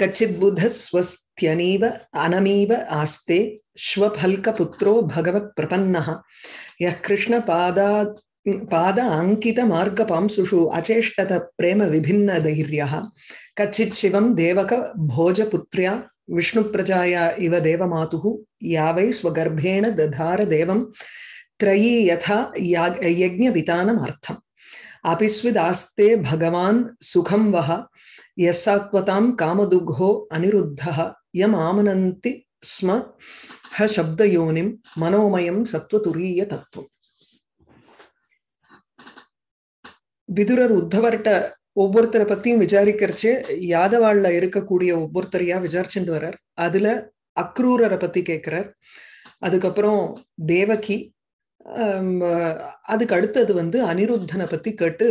कचिबुध स्वस्थ्यनीव अनमीव आस्ते श्वफल्कपुत्रो प्रपन्नः यः कृष्णपादा पाद अंकित अङ्कितमार्गपांसुषु अचेष्टत प्रेमविभिन्नधैर्यः कच्चित् शिवं देवकभोजपुत्र्या विष्णुप्रजाया इव देवमातुः या स्वगर्भेण दधार देवं त्रयी यथा यज्ञवितानमर्थम् अपिस्विदास्ते भगवान् सुखं वः எஸ்ஸாத்வதாம் காமதுகோ அனிருத்தா யம் ஆமனந்தி ஸ்ம ஹ சப்தயோனிம் மனோமயம் சத்வதுரிய தத்துவம் விதுரர் உத்தவர்கிட்ட ஒவ்வொருத்தரை பத்தியும் விசாரிக்கிறச்சு யாதவாள்ல இருக்கக்கூடிய ஒவ்வொருத்தரையா விசாரிச்சுட்டு வர்றார் அதுல அக்ரூரரை பத்தி கேட்கிறார் அதுக்கப்புறம் தேவகி அதுக்கு அடுத்தது வந்து அனிருத்தனை பத்தி கேட்டு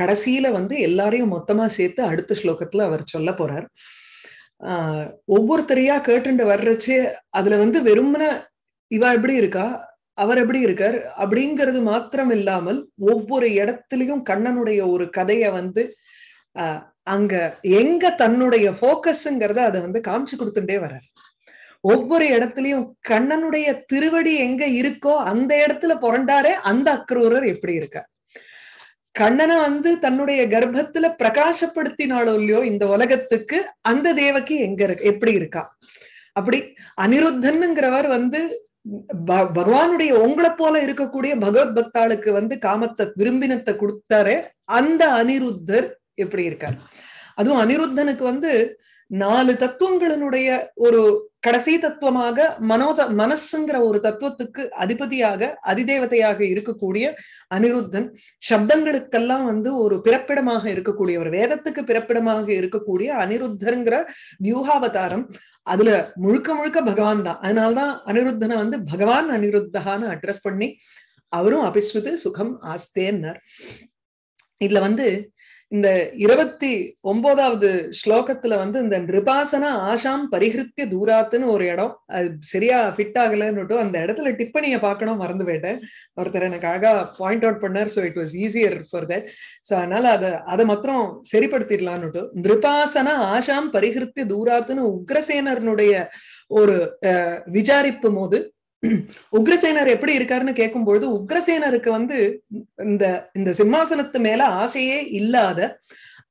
கடைசியில வந்து எல்லாரையும் மொத்தமா சேர்த்து அடுத்த ஸ்லோகத்துல அவர் சொல்ல போறார் ஒவ்வொருத்தரையா கேட்டுண்டு வர்றச்சு அதுல வந்து வெறுமன இவா எப்படி இருக்கா அவர் எப்படி இருக்கார் அப்படிங்கிறது மாத்திரம் இல்லாமல் ஒவ்வொரு இடத்துலயும் கண்ணனுடைய ஒரு கதைய வந்து அங்க எங்க தன்னுடைய போக்கஸ்ங்கிறத அதை வந்து காமிச்சு கொடுத்துட்டே வர்றாரு ஒவ்வொரு இடத்துலயும் கண்ணனுடைய திருவடி எங்க இருக்கோ அந்த இடத்துல புரண்டாரே அந்த அக்ரூரர் எப்படி இருக்க கண்ணனை வந்து தன்னுடைய கர்ப்பத்துல பிரகாசப்படுத்தினாலோ இல்லையோ இந்த உலகத்துக்கு அந்த தேவக்கு எங்க இருக்கு எப்படி இருக்கா அப்படி அனிருத்தன்னுங்கிறவர் வந்து பகவானுடைய உங்களை போல இருக்கக்கூடிய பகவத் பக்தாளுக்கு வந்து காமத்தை விரும்பினத்தை கொடுத்தாரு அந்த அனிருத்தர் எப்படி இருக்கார் அதுவும் அனிருத்தனுக்கு வந்து நாலு தத்துவங்களினுடைய ஒரு கடைசி தத்துவமாக மனோத மனசுங்கிற ஒரு தத்துவத்துக்கு அதிபதியாக அதிதேவதையாக இருக்கக்கூடிய அனிருத்தன் சப்தங்களுக்கெல்லாம் வந்து ஒரு பிறப்பிடமாக இருக்கக்கூடிய ஒரு வேதத்துக்கு பிறப்பிடமாக இருக்கக்கூடிய அனிருத்தருங்கிற வியூகாவதாரம் அதுல முழுக்க முழுக்க பகவான் தான் அதனால்தான் அனிருத்தனை வந்து பகவான் அனிருத்தகான்னு அட்ரஸ் பண்ணி அவரும் அபிஸ்மித்து சுகம் ஆஸ்தேன்னர் இதுல வந்து இந்த இருபத்தி ஒன்பதாவது ஸ்லோகத்துல வந்து இந்த நிருபாசன ஆஷாம் பரிகிருத்திய தூராத்துன்னு ஒரு இடம் அது சரியா ஃபிட் ஆகலன்னுட்டும் அந்த இடத்துல டிப்பணியை பார்க்கணும் மறந்து போயிட்டேன் ஒருத்தர் எனக்கு அழகா பாயிண்ட் அவுட் பண்ணார் so it was easier for that so அதனால அதை அதை மாத்திரம் சரிப்படுத்திடலான்னுட்டு நிருபாசன ஆஷாம் பரிகிருத்திய தூராத்துன்னு உக்ரசேனர்னுடைய ஒரு விசாரிப்பு போது உக்ரசேனர் எப்படி இருக்காருன்னு கேட்கும்பொழுது உக்ரசேனருக்கு வந்து இந்த இந்த சிம்மாசனத்து மேல ஆசையே இல்லாத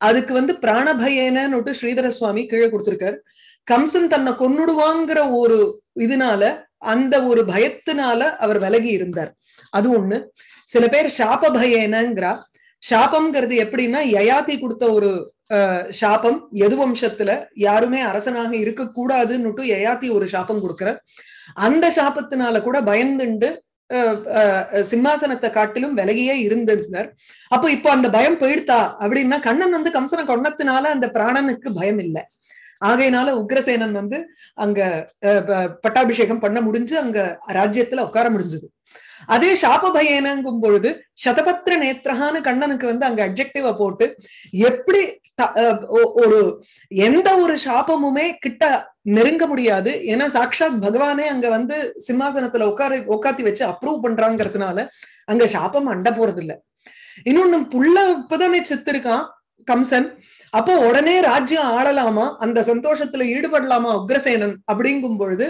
அதுக்கு வந்து பிராணபயனன்னு ஸ்ரீதர சுவாமி கீழே கொடுத்திருக்காரு கம்சன் தன்னை கொன்னுடுவாங்கிற ஒரு இதனால அந்த ஒரு பயத்தினால அவர் விலகி இருந்தார் அது ஒண்ணு சில பேர் ஷாப பயனங்கிறா ஷாபம்ங்கிறது எப்படின்னா யயாத்தி கொடுத்த ஒரு ஷாபம் எது வம்சத்துல யாருமே அரசனாக இருக்கக்கூடாதுன்னுட்டு யயாத்தி ஒரு ஷாபம் கொடுக்குற அந்த சாபத்தினால கூட பயந்துண்டு சிம்மாசனத்தை காட்டிலும் விலகியே இருந்திருந்தார் அப்போ இப்போ அந்த பயம் போயிடுதா அப்படின்னா கண்ணன் வந்து கம்சனை கொண்டத்தினால அந்த பிராணனுக்கு பயம் இல்லை ஆகையினால உக்ரசேனன் வந்து அங்க பட்டாபிஷேகம் பண்ண முடிஞ்சு அங்க ராஜ்யத்துல உட்கார முடிஞ்சது அதே சாப பயனங்கும் பொழுது சதபத்திர நேத்திரகான கண்ணனுக்கு வந்து அங்க அப்ஜெக்டிவா போட்டு எப்படி ஒரு எந்த ஒரு சாபமுமே கிட்ட நெருங்க முடியாது ஏன்னா சாக்ஷாத் பகவானே அங்க வந்து சிம்மாசனத்துல உட்கார உட்காத்தி வச்சு அப்ரூவ் பண்றாங்கிறதுனால அங்க சாபம் அண்ட போறது இல்ல இன்னொன்னு புள்ள இப்பதானே செத்துருக்கான் கம்சன் அப்போ உடனே ராஜ்யம் ஆளலாமா அந்த சந்தோஷத்துல ஈடுபடலாமா உக்ரசேனன் அப்படிங்கும் பொழுது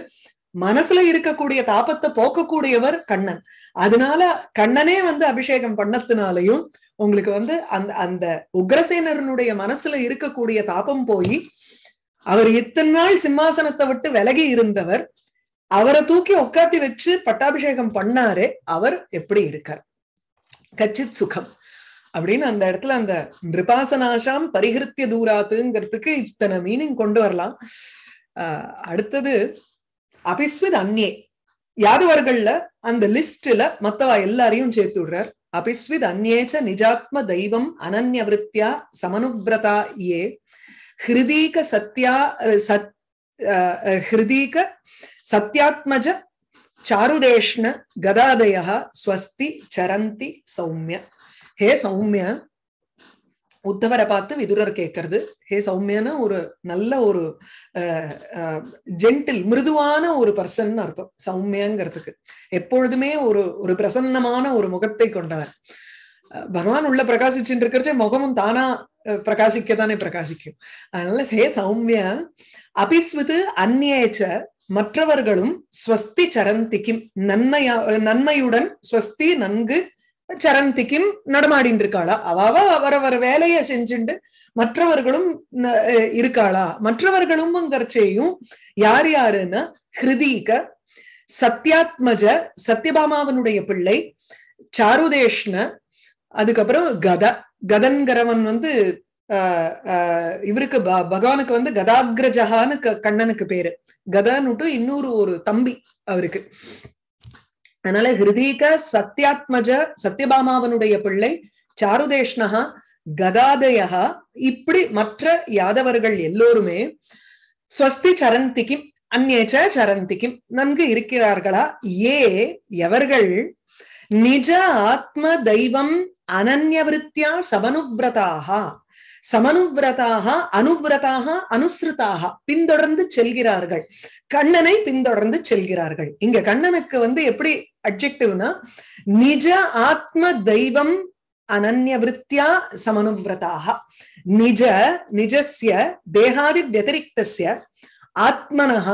மனசுல இருக்கக்கூடிய தாபத்தை போக்கக்கூடியவர் கண்ணன் அதனால கண்ணனே வந்து அபிஷேகம் பண்ணத்தினாலையும் உங்களுக்கு வந்து அந்த அந்த உக்ரசேனருடைய மனசுல இருக்கக்கூடிய தாபம் போய் அவர் இத்தனை நாள் சிம்மாசனத்தை விட்டு விலகி இருந்தவர் அவரை தூக்கி உட்காத்தி வச்சு பட்டாபிஷேகம் பண்ணாரு அவர் எப்படி இருக்கார் கச்சித் சுகம் அப்படின்னு அந்த இடத்துல அந்த நிருபாசனாசாம் பரிகிருத்திய தூராத்துங்கிறதுக்கு இத்தனை மீனிங் கொண்டு வரலாம் அடுத்தது அபிஸ்வித் அந்நே யாதவர்கள்ல அந்த லிஸ்ட்ல மத்தவா எல்லாரையும் சேர்த்து விடுறார் अपिस्विदन्ये च निजात्मदैवम् अनन्यवृत्त्या समनुव्रता ये हृदीक सत्या सत् हृदीक सत्यात्मज चारुदेष्ण गदादयः स्वस्ति चरन्ति सौम्य हे सौम्य உத்தவரை பார்த்து விதுரர் கேட்கறது ஹே சௌமியான ஒரு நல்ல ஒரு ஜென்டில் மிருதுவான ஒரு பர்சன் அர்த்தம் சௌமியங்கிறதுக்கு எப்பொழுதுமே ஒரு ஒரு பிரசன்னமான ஒரு முகத்தை கொண்டவன் பகவான் உள்ள பிரகாசிச்சுட்டு இருக்கிறச்ச முகமும் தானா பிரகாசிக்க தானே பிரகாசிக்கும் அதனால ஹே சௌமிய அபிஸ்வது அந்நேச்ச மற்றவர்களும் ஸ்வஸ்தி சரந்திக்கும் நன்மையா நன்மையுடன் ஸ்வஸ்தி நன்கு சரந்திக்கும் நடமாடின் இருக்காளா அவாவா வர வர வேலைய செஞ்சுண்டு மற்றவர்களும் இருக்காளா மற்றவர்களும் செய்யும் யார் யாருன்னா ஹிருதீக சத்யாத்மஜ சத்யபாமாவனுடைய பிள்ளை சாருதேஷ்ண அதுக்கப்புறம் கத கதன்கரவன் வந்து இவருக்கு பகவானுக்கு வந்து கதாகிரஜகான்னு கண்ணனுக்கு பேரு கதனுட்டு இன்னொரு ஒரு தம்பி அவருக்கு அதனால ஹிருதீக சத்யாத்மஜ சத்யபாமாவனுடைய பிள்ளை சாருதேஷ்ணா கதாதயா இப்படி மற்ற யாதவர்கள் எல்லோருமே ஸ்வஸ்தி சரந்திக்கும் அந்நேச்ச சரந்திக்கும் நன்கு இருக்கிறார்களா ஏ எவர்கள் நிஜ ஆத்ம தெய்வம் அனன்யவிருத்தியா சவனுவிரதாகா சமனுவிரதாக அனுவிரதாக அனுசிருத்தாக பின்தொடர்ந்து செல்கிறார்கள் கண்ணனை பின்தொடர்ந்து செல்கிறார்கள் இங்க கண்ணனுக்கு வந்து எப்படி அப்ஜெக்டிவ்னா நிஜ ஆத்ம தெய்வம் அனன்ய விருத்தியா சமனுவிரதாக நிஜ நிஜசிய தேகாதி வத்திரிக்திய ஆத்மனா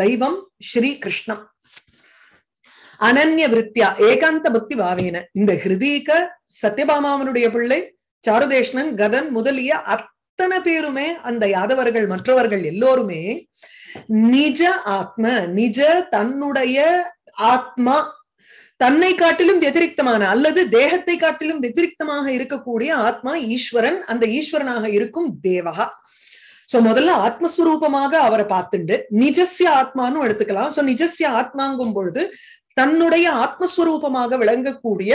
தெய்வம் ஸ்ரீ கிருஷ்ணம் அனன்ய விருத்தியா ஏகாந்த பக்தி பாவேன இந்த ஹிருதீக சத்யபாமாவனுடைய பிள்ளை சாருதேஷ்ணன் கதன் முதலிய அத்தனை பேருமே அந்த யாதவர்கள் மற்றவர்கள் எல்லோருமே நிஜ ஆத்ம நிஜ தன்னுடைய ஆத்மா தன்னை காட்டிலும் வெதிரிக்தமான அல்லது தேகத்தை காட்டிலும் வெதிரிக்தமாக இருக்கக்கூடிய ஆத்மா ஈஸ்வரன் அந்த ஈஸ்வரனாக இருக்கும் தேவகா சோ முதல்ல ஆத்மஸ்வரூபமாக அவரை பார்த்துண்டு நிஜஸ்ய ஆத்மான்னு எடுத்துக்கலாம் சோ நிஜஸ்ய ஆத்மாங்கும் பொழுது தன்னுடைய ஆத்மஸ்வரூபமாக விளங்கக்கூடிய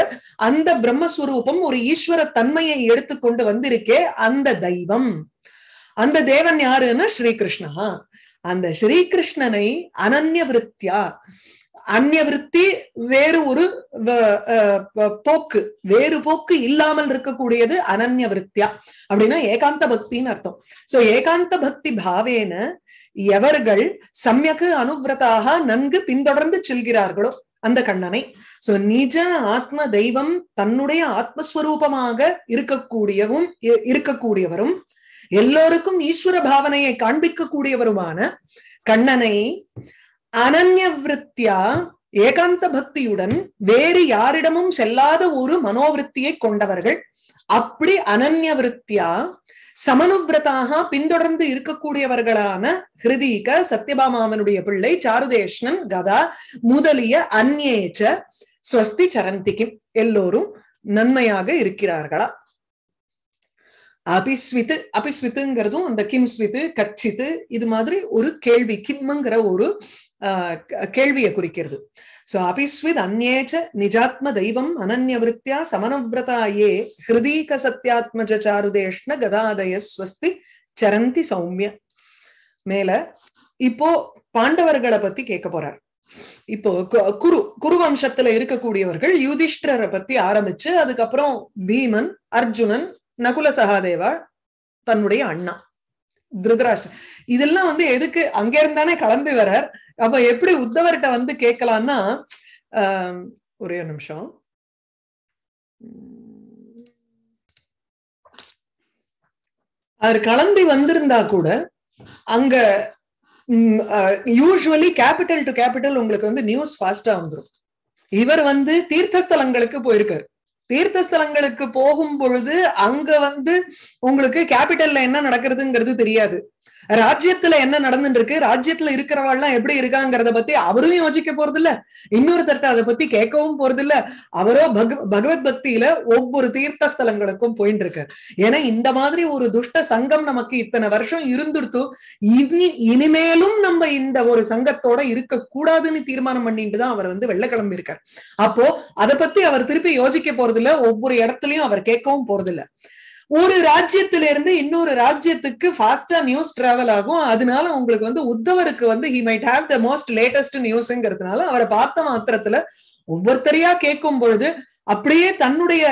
அந்த பிரம்மஸ்வரூபம் ஒரு ஈஸ்வர தன்மையை எடுத்துக்கொண்டு வந்திருக்கே அந்த தெய்வம் அந்த தேவன் யாருன்னா ஸ்ரீகிருஷ்ணா அந்த ஸ்ரீகிருஷ்ணனை அனன்ய விருத்தியா அந்நிய விற்பி வேறு ஒரு போக்கு வேறு போக்கு இல்லாமல் இருக்கக்கூடியது அனன்ய விருத்தியா அப்படின்னா ஏகாந்த பக்தின்னு அர்த்தம் சோ ஏகாந்த பக்தி பாவேன எவர்கள் சமயக்கு அனுவிரதாக நன்கு பின்தொடர்ந்து செல்கிறார்களோ அந்த கண்ணனை சோ நிஜ ஆத்ம தெய்வம் தன்னுடைய ஆத்மஸ்வரூபமாக இருக்கக்கூடியவும் இருக்கக்கூடியவரும் எல்லோருக்கும் ஈஸ்வர பாவனையை காண்பிக்க கூடியவருமான கண்ணனை அனன்யவிருத்தியா ஏகாந்த பக்தியுடன் வேறு யாரிடமும் செல்லாத ஒரு மனோவிருத்தியை கொண்டவர்கள் அப்படி அனன்யவிருத்தியா சமனுபிரதாக பின்தொடர்ந்து இருக்கக்கூடியவர்களான ஹிருதிக சத்யபாமாவனுடைய பிள்ளை சாருதேஷ்ணன் கதா முதலிய அந்நேச்ச ஸ்வஸ்தி சரந்திக்கு எல்லோரும் நன்மையாக இருக்கிறார்களா அபிஸ்வித்து அபிஸ்வித்துங்கிறதும் அந்த கிம் ஸ்வித்து கச்சித்து இது மாதிரி ஒரு கேள்வி கிம்ங்கிற ஒரு கேள்வியை குறிக்கிறது அபிஸ்வித் அந்நேச்ச நிஜாத்ம தெய்வம் அனன்யவிருத்தியா சமனவிரதா ஏ ஹிருதீக சத்தியாத்மஜாருதேஷ்ண கதாதய ஸ்வஸ்தி சரந்தி சௌமிய மேல இப்போ பாண்டவர்களை பத்தி கேட்க போறார் இப்போ குரு குரு வம்சத்துல இருக்கக்கூடியவர்கள் யுதிஷ்டரை பத்தி ஆரம்பிச்சு அதுக்கப்புறம் பீமன் அர்ஜுனன் நகுல சகாதேவா தன்னுடைய அண்ணா திருதராஷ்டிர இதெல்லாம் வந்து எதுக்கு அங்க இருந்தானே கிளம்பி வரார் அப்ப எப்படி உத்தவர்கிட்ட வந்து கேட்கலாம்னா ஒரே நிமிஷம் அவர் கிளம்பி வந்திருந்தா கூட அங்க யூஸ்வலி கேபிட்டல் டு கேபிட்டல் உங்களுக்கு வந்து நியூஸ் ஃபாஸ்டா வந்துடும் இவர் வந்து தீர்த்தஸ்தலங்களுக்கு போயிருக்காரு தீர்த்த ஸ்தலங்களுக்கு போகும் பொழுது அங்க வந்து உங்களுக்கு கேபிட்டல்ல என்ன நடக்கிறதுங்கிறது தெரியாது ராஜ்யத்துல என்ன நடந்துட்டு இருக்கு ராஜ்யத்துல இருக்கிறவாள்லாம் எப்படி இருக்காங்கிறத பத்தி அவரும் யோசிக்க போறது இல்ல இன்னொருத்தர்கிட்ட அதை பத்தி கேட்கவும் போறது இல்ல அவரோ பக பகவத் பக்தியில ஒவ்வொரு தீர்த்த ஸ்தலங்களுக்கும் போயிட்டு இருக்கு ஏன்னா இந்த மாதிரி ஒரு துஷ்ட சங்கம் நமக்கு இத்தனை வருஷம் இருந்துடுத்து இனி இனிமேலும் நம்ம இந்த ஒரு சங்கத்தோட இருக்க கூடாதுன்னு தீர்மானம் பண்ணிட்டு தான் அவர் வந்து வெள்ளக்கிழம்பு இருக்கார் அப்போ அதை பத்தி அவர் திருப்பி யோசிக்க போறது இல்ல ஒவ்வொரு இடத்துலயும் அவர் கேட்கவும் போறது இல்ல ஒரு ராஜ்யத்துல இருந்து இன்னொரு ராஜ்யத்துக்கு ஃபாஸ்டா நியூஸ் டிராவல் ஆகும் அதனால உங்களுக்கு வந்து உத்தவருக்கு வந்து he might have the most latest நியூஸ்ங்கிறதுனால அவரை பார்த்த மாத்திரத்துல ஒவ்வொருத்தரையா கேட்கும் பொழுது அப்படியே தன்னுடைய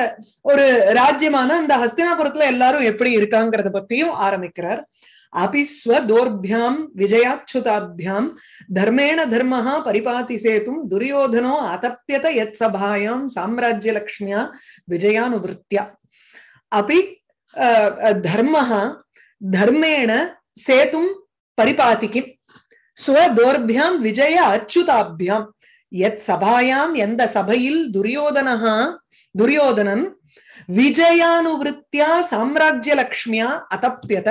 ஒரு ராஜ்யமான அந்த ஹஸ்தினாபுரத்துல எல்லாரும் எப்படி இருக்காங்கிறத பத்தியும் ஆரம்பிக்கிறார் அபிஸ்வதோர்பியாம் விஜயாச்சுதாபியாம் தர்மேண தர்மஹா பரிபாதி சேதும் துரியோதனோ அதப்பியத எத் சபாயாம் சாம்ராஜ்ய லக்ஷ்மியா வித்தியா அபி धर्मः धर्मेण सेतुं परिपाति किम् स्वदोर्भ्यां विजय अच्युताभ्यां यत् सभायां எந்த சபையில் துரியோதனஹ துரியோதனன் விஜயானுவிருத்தியா சாம்ராஜ்ய லக்ஷ்மியா அதப்பியத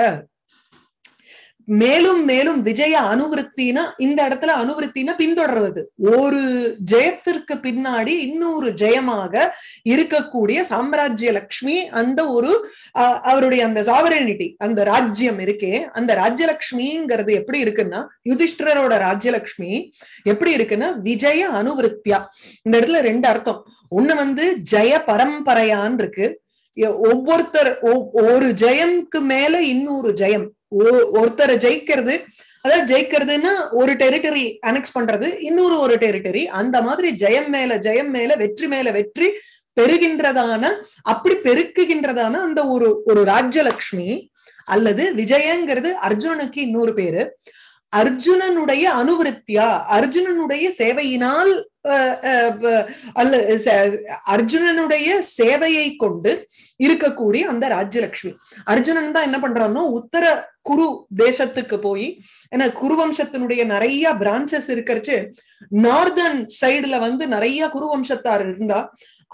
மேலும் மேலும் விஜய அனுவிருத்தினா இந்த இடத்துல அனுவிருத்தினா பின்தொடர்வது ஒரு ஜெயத்திற்கு பின்னாடி இன்னொரு ஜெயமாக இருக்கக்கூடிய சாம்ராஜ்ய லக்ஷ்மி அந்த ஒரு அவருடைய அந்த சாவரனிட்டி அந்த ராஜ்யம் இருக்கே அந்த ராஜ்யலக்ஷ்மிங்கிறது எப்படி இருக்குன்னா யுதிஷ்டரோட ராஜ்யலக்ஷ்மி எப்படி இருக்குன்னா விஜய அனுவிருத்தியா இந்த இடத்துல ரெண்டு அர்த்தம் ஒண்ணு வந்து ஜெய பரம்பரையான் இருக்கு ஒவ்வொருத்தர் ஒரு ஜெயம்க்கு மேல இன்னொரு ஜெயம் ஒருத்தரை ஜெயிக்கிறது அதாவது ஜெயிக்கிறதுன்னா ஒரு டெரிட்டரி அனெக்ஸ் பண்றது இன்னொரு ஒரு டெரிட்டரி அந்த மாதிரி ஜெயம் மேல ஜெயம் மேல வெற்றி மேல வெற்றி பெருகின்றதான அப்படி பெருக்குகின்றதான அந்த ஒரு ஒரு ராஜ்யலக்ஷ்மி அல்லது விஜயங்கிறது அர்ஜுனனுக்கு இன்னொரு பேரு அர்ஜுனனுடைய அனுவருத்தியா அர்ஜுனனுடைய சேவையினால் அல்ல அர்ஜுனனுடைய சேவையை கொண்டு இருக்கக்கூடிய அந்த ராஜ்யலட்சுமி அர்ஜுனன் தான் என்ன பண்றான்னா உத்தர குரு தேசத்துக்கு போய் ஏன்னா குருவம்சத்தினுடைய நிறைய பிரான்சஸ் இருக்கிறச்சு நார்தர்ன் சைடுல வந்து நிறைய குருவம்சத்தார் இருந்தா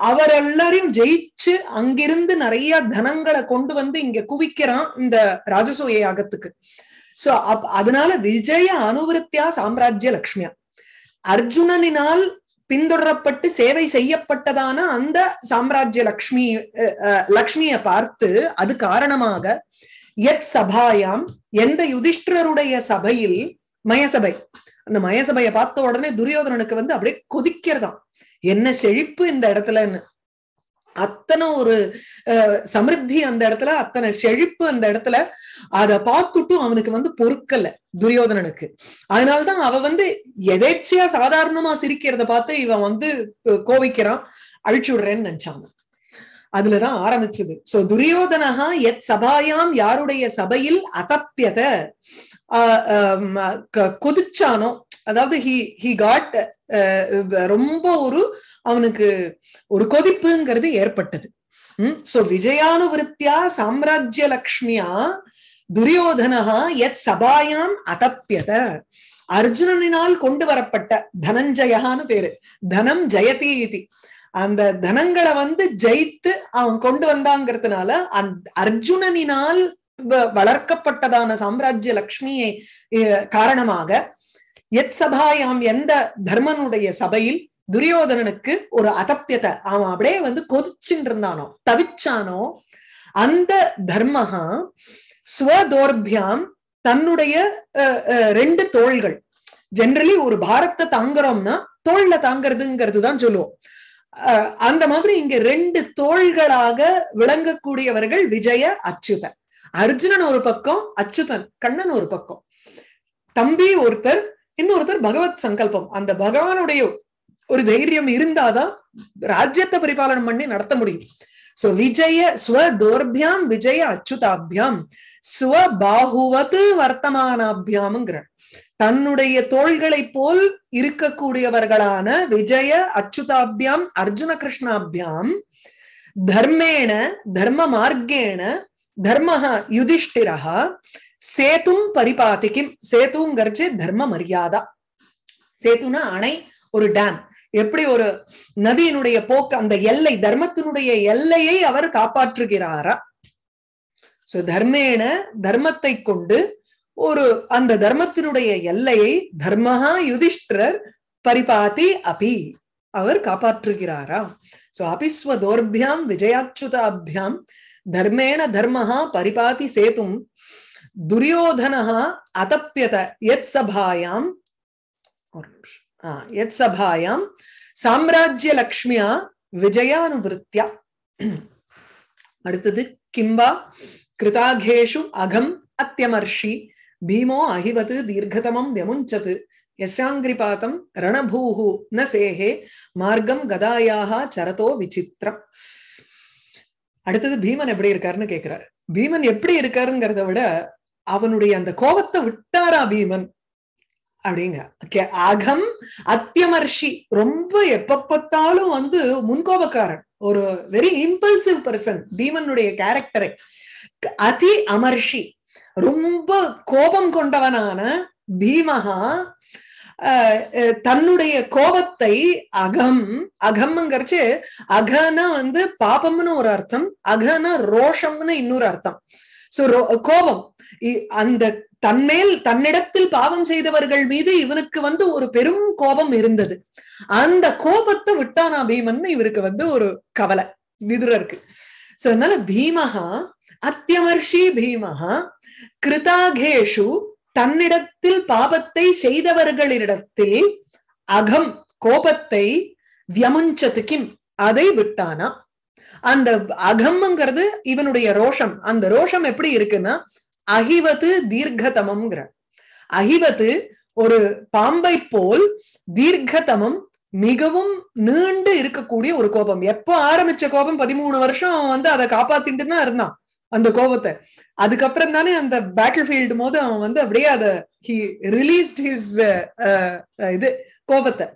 அவர் எல்லாரையும் ஜெயிச்சு அங்கிருந்து நிறைய தனங்களை கொண்டு வந்து இங்க குவிக்கிறான் இந்த ராஜசூய யாகத்துக்கு சோ அதனால விஜய அனுவருத்தியா சாம்ராஜ்ய லக்ஷ்மியா அர்ஜுனனினால் பின்தொடரப்பட்டு சேவை செய்யப்பட்டதான அந்த சாம்ராஜ்ய லக்ஷ்மி லக்ஷ்மிய பார்த்து அது காரணமாக எத் சபாயாம் எந்த யுதிஷ்டருடைய சபையில் மயசபை அந்த மயசபையை பார்த்த உடனே துரியோதனனுக்கு வந்து அப்படியே கொதிக்கிறதாம் என்ன செழிப்பு இந்த இடத்துலன்னு அத்தனை ஒரு சமிருத்தி அந்த இடத்துல அத்தனை செழிப்பு அந்த இடத்துல அத பார்த்துட்டும் அவனுக்கு வந்து பொறுக்கல துரியோதனனுக்கு அதனாலதான் அவ வந்து எதேச்சியா சாதாரணமா சிரிக்கிறத பார்த்து இவன் வந்து கோவிக்கிறான் அழிச்சு விடுறேன்னு நினைச்சாங்க அதுலதான் ஆரம்பிச்சது சோ துரியோதனஹா எத் சபாயாம் யாருடைய சபையில் அதப்பியத கொதிச்சானோ அதாவது ஹி ஹி காட் ரொம்ப ஒரு அவனுக்கு ஒரு கொதிப்புங்கிறது ஏற்பட்டது உம் சோ விஜயானுவருத்தியா சாம்ராஜ்ய லக்ஷ்மியா துரியோதனஹா எத் சபாயாம் அதப்பியத அர்ஜுனனினால் கொண்டு வரப்பட்ட தனஞ்சயான்னு பேரு தனம் ஜெயதி இது அந்த தனங்களை வந்து ஜெயித்து அவன் கொண்டு வந்தாங்கிறதுனால அர்ஜுனனினால் வளர்க்கப்பட்டதான சாம்ராஜ்ய லக்ஷ்மியை காரணமாக எத் சபாயாம் எந்த தர்மனுடைய சபையில் துரியோதனனுக்கு ஒரு அதப்பியத்தை அவன் அப்படியே வந்து கொதிச்சுட்டு இருந்தானோ தவிச்சானோ அந்த தர்மஹா ஸ்வதோர்பியாம் தன்னுடைய ரெண்டு தோள்கள் ஜென்ரலி ஒரு பாரத்தை தாங்குறோம்னா தோல்ல தாங்கிறதுங்கிறது தான் சொல்லுவோம் அந்த மாதிரி இங்க ரெண்டு தோள்களாக விளங்கக்கூடியவர்கள் விஜய அச்சுதன் அர்ஜுனன் ஒரு பக்கம் அச்சுதன் கண்ணன் ஒரு பக்கம் தம்பி ஒருத்தர் இன்னொருத்தர் பகவத் சங்கல்பம் அந்த பகவானுடைய ஒரு தைரியம் இருந்தாதான் ராஜ்யத்தை பரிபாலனம் பண்ணி நடத்த முடியும் சோ விஜய ஸ்வ தோர்பியாம் விஜய அச்சுதாபியாம் ஸ்வ பாகுவது வர்த்தமானாபியாம்ங்கிற தன்னுடைய தோள்களை போல் இருக்கக்கூடியவர்களான விஜய அச்சுதாபியாம் அர்ஜுன கிருஷ்ணாபியாம் தர்மேண தர்ம மார்க்கேண தர்மஹா யுதிஷ்டிரஹா சேத்தும் பரிபாதிக்கும் சேத்துங்கிறச்சு தர்ம மரியாதா சேத்துனா அணை ஒரு டேம் எப்படி ஒரு நதியினுடைய போக்கு அந்த எல்லை தர்மத்தினுடைய எல்லையை அவர் காப்பாற்றுகிறாரா சோ தர்மேன தர்மத்தை கொண்டு ஒரு அந்த தர்மத்தினுடைய எல்லையை தர்மஹா யுதிஷ்டர் பரிபாதி அபி அவர் காப்பாற்றுகிறாரா சோ அபிஸ்வதோர்பியாம் விஜயாச்சுதாபியாம் தர்மேண தர்மஹா பரிபாதி சேதும் துரியோதனா அதப்பியத எத் சபாயாம் ஒரு நிமிஷம் यत् सभायां साम्राज्यलक्ष्म्या विजयानुवृत्त्या அடுத்தது கிம்பா கிருதாகேஷு அகம் அத்தியமர்ஷி பீமோ அகிவது தீர்கதமம் வியமுஞ்சது யசாங்கிரிபாதம் ரணபூஹு ந சேஹே மார்க்கம் கதாயாக சரதோ விசித்திரம் அடுத்தது பீமன் எப்படி இருக்காருன்னு கேட்கிறாரு பீமன் எப்படி இருக்காருங்கிறத விட அவனுடைய அந்த கோபத்தை விட்டாரா பீமன் அப்படிங்கிற அகம் அத்தியமர்ஷி ரொம்ப எப்ப பார்த்தாலும் வந்து முன்கோபக்காரன் ஒரு வெரி இம்பல்சிவ் பர்சன் பீமனுடைய கேரக்டரை அதி அமர்ஷி ரொம்ப கோபம் கொண்டவனான பீமகா தன்னுடைய கோபத்தை அகம் அகம்ங்கிறச்சு அகனா வந்து பாபம்னு ஒரு அர்த்தம் அகனா ரோஷம்னு இன்னொரு அர்த்தம் சோ கோபம் அந்த தன்மேல் தன்னிடத்தில் பாவம் செய்தவர்கள் மீது இவனுக்கு வந்து ஒரு பெரும் கோபம் இருந்தது அந்த கோபத்தை விட்டானா பீமன் இவருக்கு வந்து ஒரு கவலை விதுரருக்கு சோ அதனால பீமஹா அத்தியமர்ஷி பீமஹா கிருதாகேஷு தன்னிடத்தில் பாவத்தை செய்தவர்களிடத்தில் அகம் கோபத்தை வியமுஞ்சது கிம் அதை விட்டானா அந்த அகம்ங்கிறது இவனுடைய ரோஷம் அந்த ரோஷம் எப்படி இருக்குன்னா அகிவத்து தீர்க்கதமம்ங்கிற அகிவத்து ஒரு பாம்பை போல் தீர்க்கதமம் மிகவும் நீண்டு இருக்கக்கூடிய ஒரு கோபம் எப்போ ஆரம்பிச்ச கோபம் பதிமூணு வருஷம் அவன் வந்து அதை காப்பாத்திட்டு தான் இருந்தான் அந்த கோபத்தை அதுக்கப்புறம் தானே அந்த பேட்டில் ஃபீல்டு போது அவன் வந்து அப்படியே அதை ஹி ரிலீஸ்ட் ஹிஸ் இது கோபத்தை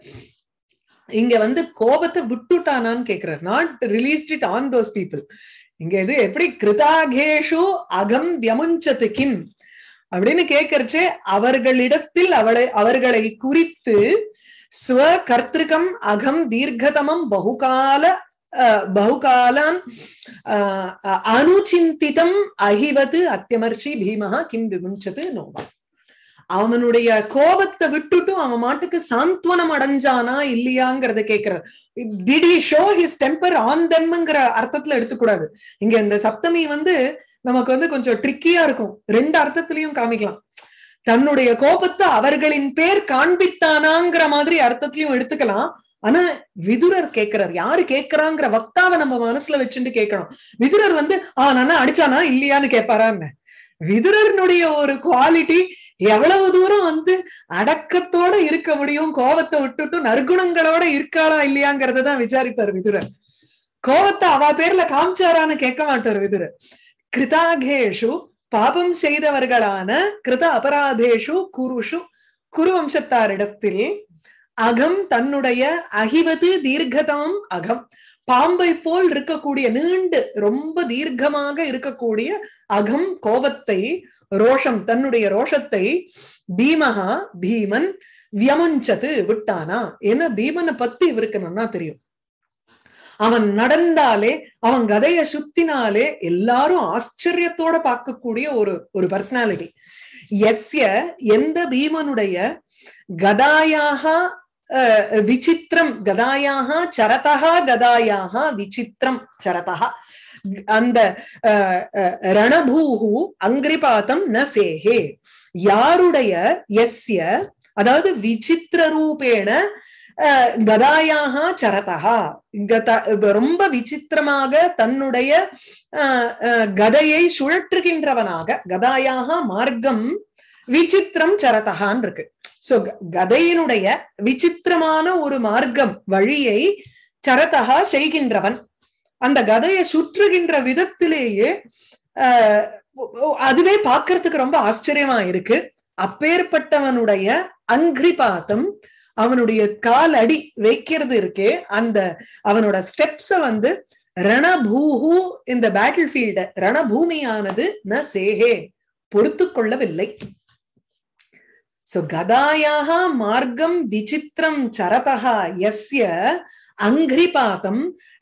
இங்க வந்து கோபத்தை விட்டுட்டானான்னு கேக்குறாரு not released it on those people இங்க இது எப்படி கிருதாகேஷு அகம் தியமுஞ்சது கிம் அப்படின்னு கேக்குறச்சு அவர்களிடத்தில் அவளை அவர்களை குறித்து ஸ்வ கர்த்திருக்கம் அகம் தீர்க்கதமம் பகுகால பகுகாலம் அனுச்சிந்திதம் அகிவது அத்தியமர்ஷி பீமஹா கிம் விமுஞ்சது நோவா அவனுடைய கோபத்தை விட்டுட்டும் அவன் மாட்டுக்கு சாந்த்வனம் அடைஞ்சானா இல்லையாங்கிறத கேட்கிறார் did show his temper on தெம்ங்கிற அர்த்தத்துல எடுத்துக்கூடாது இங்க இந்த சப்தமி வந்து நமக்கு வந்து கொஞ்சம் ட்ரிக்கியா இருக்கும் ரெண்டு அர்த்தத்திலையும் காமிக்கலாம் தன்னுடைய கோபத்தை அவர்களின் பேர் காண்பித்தானாங்கிற மாதிரி அர்த்தத்திலையும் எடுத்துக்கலாம் ஆனா விதுரர் கேட்கிறார் யாரு கேட்கிறாங்கிற வக்தாவை நம்ம மனசுல வச்சுட்டு கேட்கணும் விதுரர் வந்து ஆஹ் நான் அடிச்சானா இல்லையான்னு கேட்பாரான்னு விதுரனுடைய ஒரு குவாலிட்டி எவ்வளவு தூரம் வந்து அடக்கத்தோட இருக்க முடியும் கோபத்தை விட்டுட்டு நற்குணங்களோட இருக்காளா இல்லையாங்கிறத தான் விசாரிப்பார் விதுரன் கோபத்தை அவ பேர்ல காமிச்சாரான்னு கேட்க மாட்டார் விதுர கிருதாகேஷு பாபம் செய்தவர்களான கிருத அபராதேஷு குருஷு குருவம்சத்தாரிடத்தில் அகம் தன்னுடைய அகிவது தீர்க்கதாம் அகம் பாம்பை போல் இருக்கக்கூடிய நீண்டு ரொம்ப தீர்க்கமாக இருக்கக்கூடிய அகம் கோபத்தை ரோஷம் தன்னுடைய ரோஷத்தை பீமஹா பீமன் வியமுஞ்சது விட்டானா என்ன பீமனை பத்தி இவருக்கு தெரியும் அவன் நடந்தாலே அவன் கதைய சுத்தினாலே எல்லாரும் ஆச்சரியத்தோட பார்க்கக்கூடிய ஒரு ஒரு பர்சனாலிட்டி எஸ்ய எந்த பீமனுடைய கதாயாக விசித்திரம் கதாயாக சரதா கதாயாக விசித்திரம் சரதா அந்த ரணபூஹு அங்கிரிபாத்தம் ந சேகே யாருடைய எஸ்ய அதாவது விசித்திர ரூபேண கதாயாக சரதா ரொம்ப விசித்திரமாக தன்னுடைய கதையை சுழற்றுகின்றவனாக கதாயாக மார்க்கம் விசித்திரம் சரதகான் இருக்கு சோ கதையினுடைய விசித்திரமான ஒரு மார்க்கம் வழியை சரதகா செய்கின்றவன் அந்த கதையை சுற்றுகின்ற விதத்திலேயே அதுவே பாக்குறதுக்கு ரொம்ப ஆச்சரியமா இருக்கு அப்பேற்பட்டவனுடைய பாத்தம் அவனுடைய கால் அடி வைக்கிறது இருக்கே அந்த அவனோட ஸ்டெப்ஸ வந்து ரணபூஹு இந்த பேட்டில் ஃபீல்ட ரணபூமியானது ந சேகே பொறுத்து கொள்ளவில்லை சோ கதாயாக மார்க்கம் விசித்திரம் சரதா எஸ்ய அங்கிரிபாதம்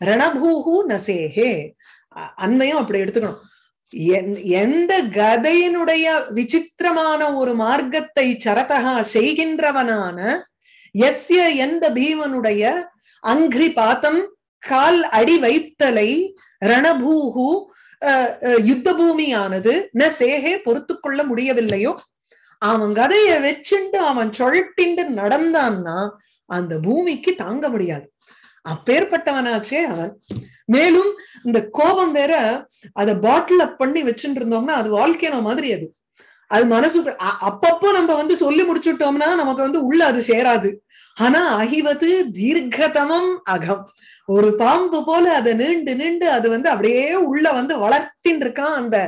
ரணபூகு நசேகே அண்மையும் அப்படி எடுத்துக்கணும் எந்த கதையினுடைய விசித்திரமான ஒரு மார்க்கத்தை சரதகா செய்கின்றவனான எஸ்ய எந்த பீமனுடைய அங்கிரி பாத்தம் கால் அடி வைத்தலை ரணபூஹு யுத்த பூமியானது ந சேகே பொறுத்து கொள்ள முடியவில்லையோ அவன் கதையை வச்சுண்டு அவன் சொல்ட்டிண்டு நடந்தான்னா அந்த பூமிக்கு தாங்க முடியாது அப்பேற்பட்டவனாச்சே அவன் மேலும் இந்த கோபம் வேற அதை பாட்டில் அப் பண்ணி வச்சுட்டு இருந்தோம்னா அது வாழ்க்கையின மாதிரி அது அது மனசு அப்பப்போ நம்ம வந்து சொல்லி முடிச்சுட்டோம்னா நமக்கு வந்து உள்ள அது சேராது ஆனா அகிவது தீர்க்கதமம் அகம் ஒரு பாம்பு போல அதை நீண்டு நீண்டு அது வந்து அப்படியே உள்ள வந்து வளர்த்தின் இருக்கான் அந்த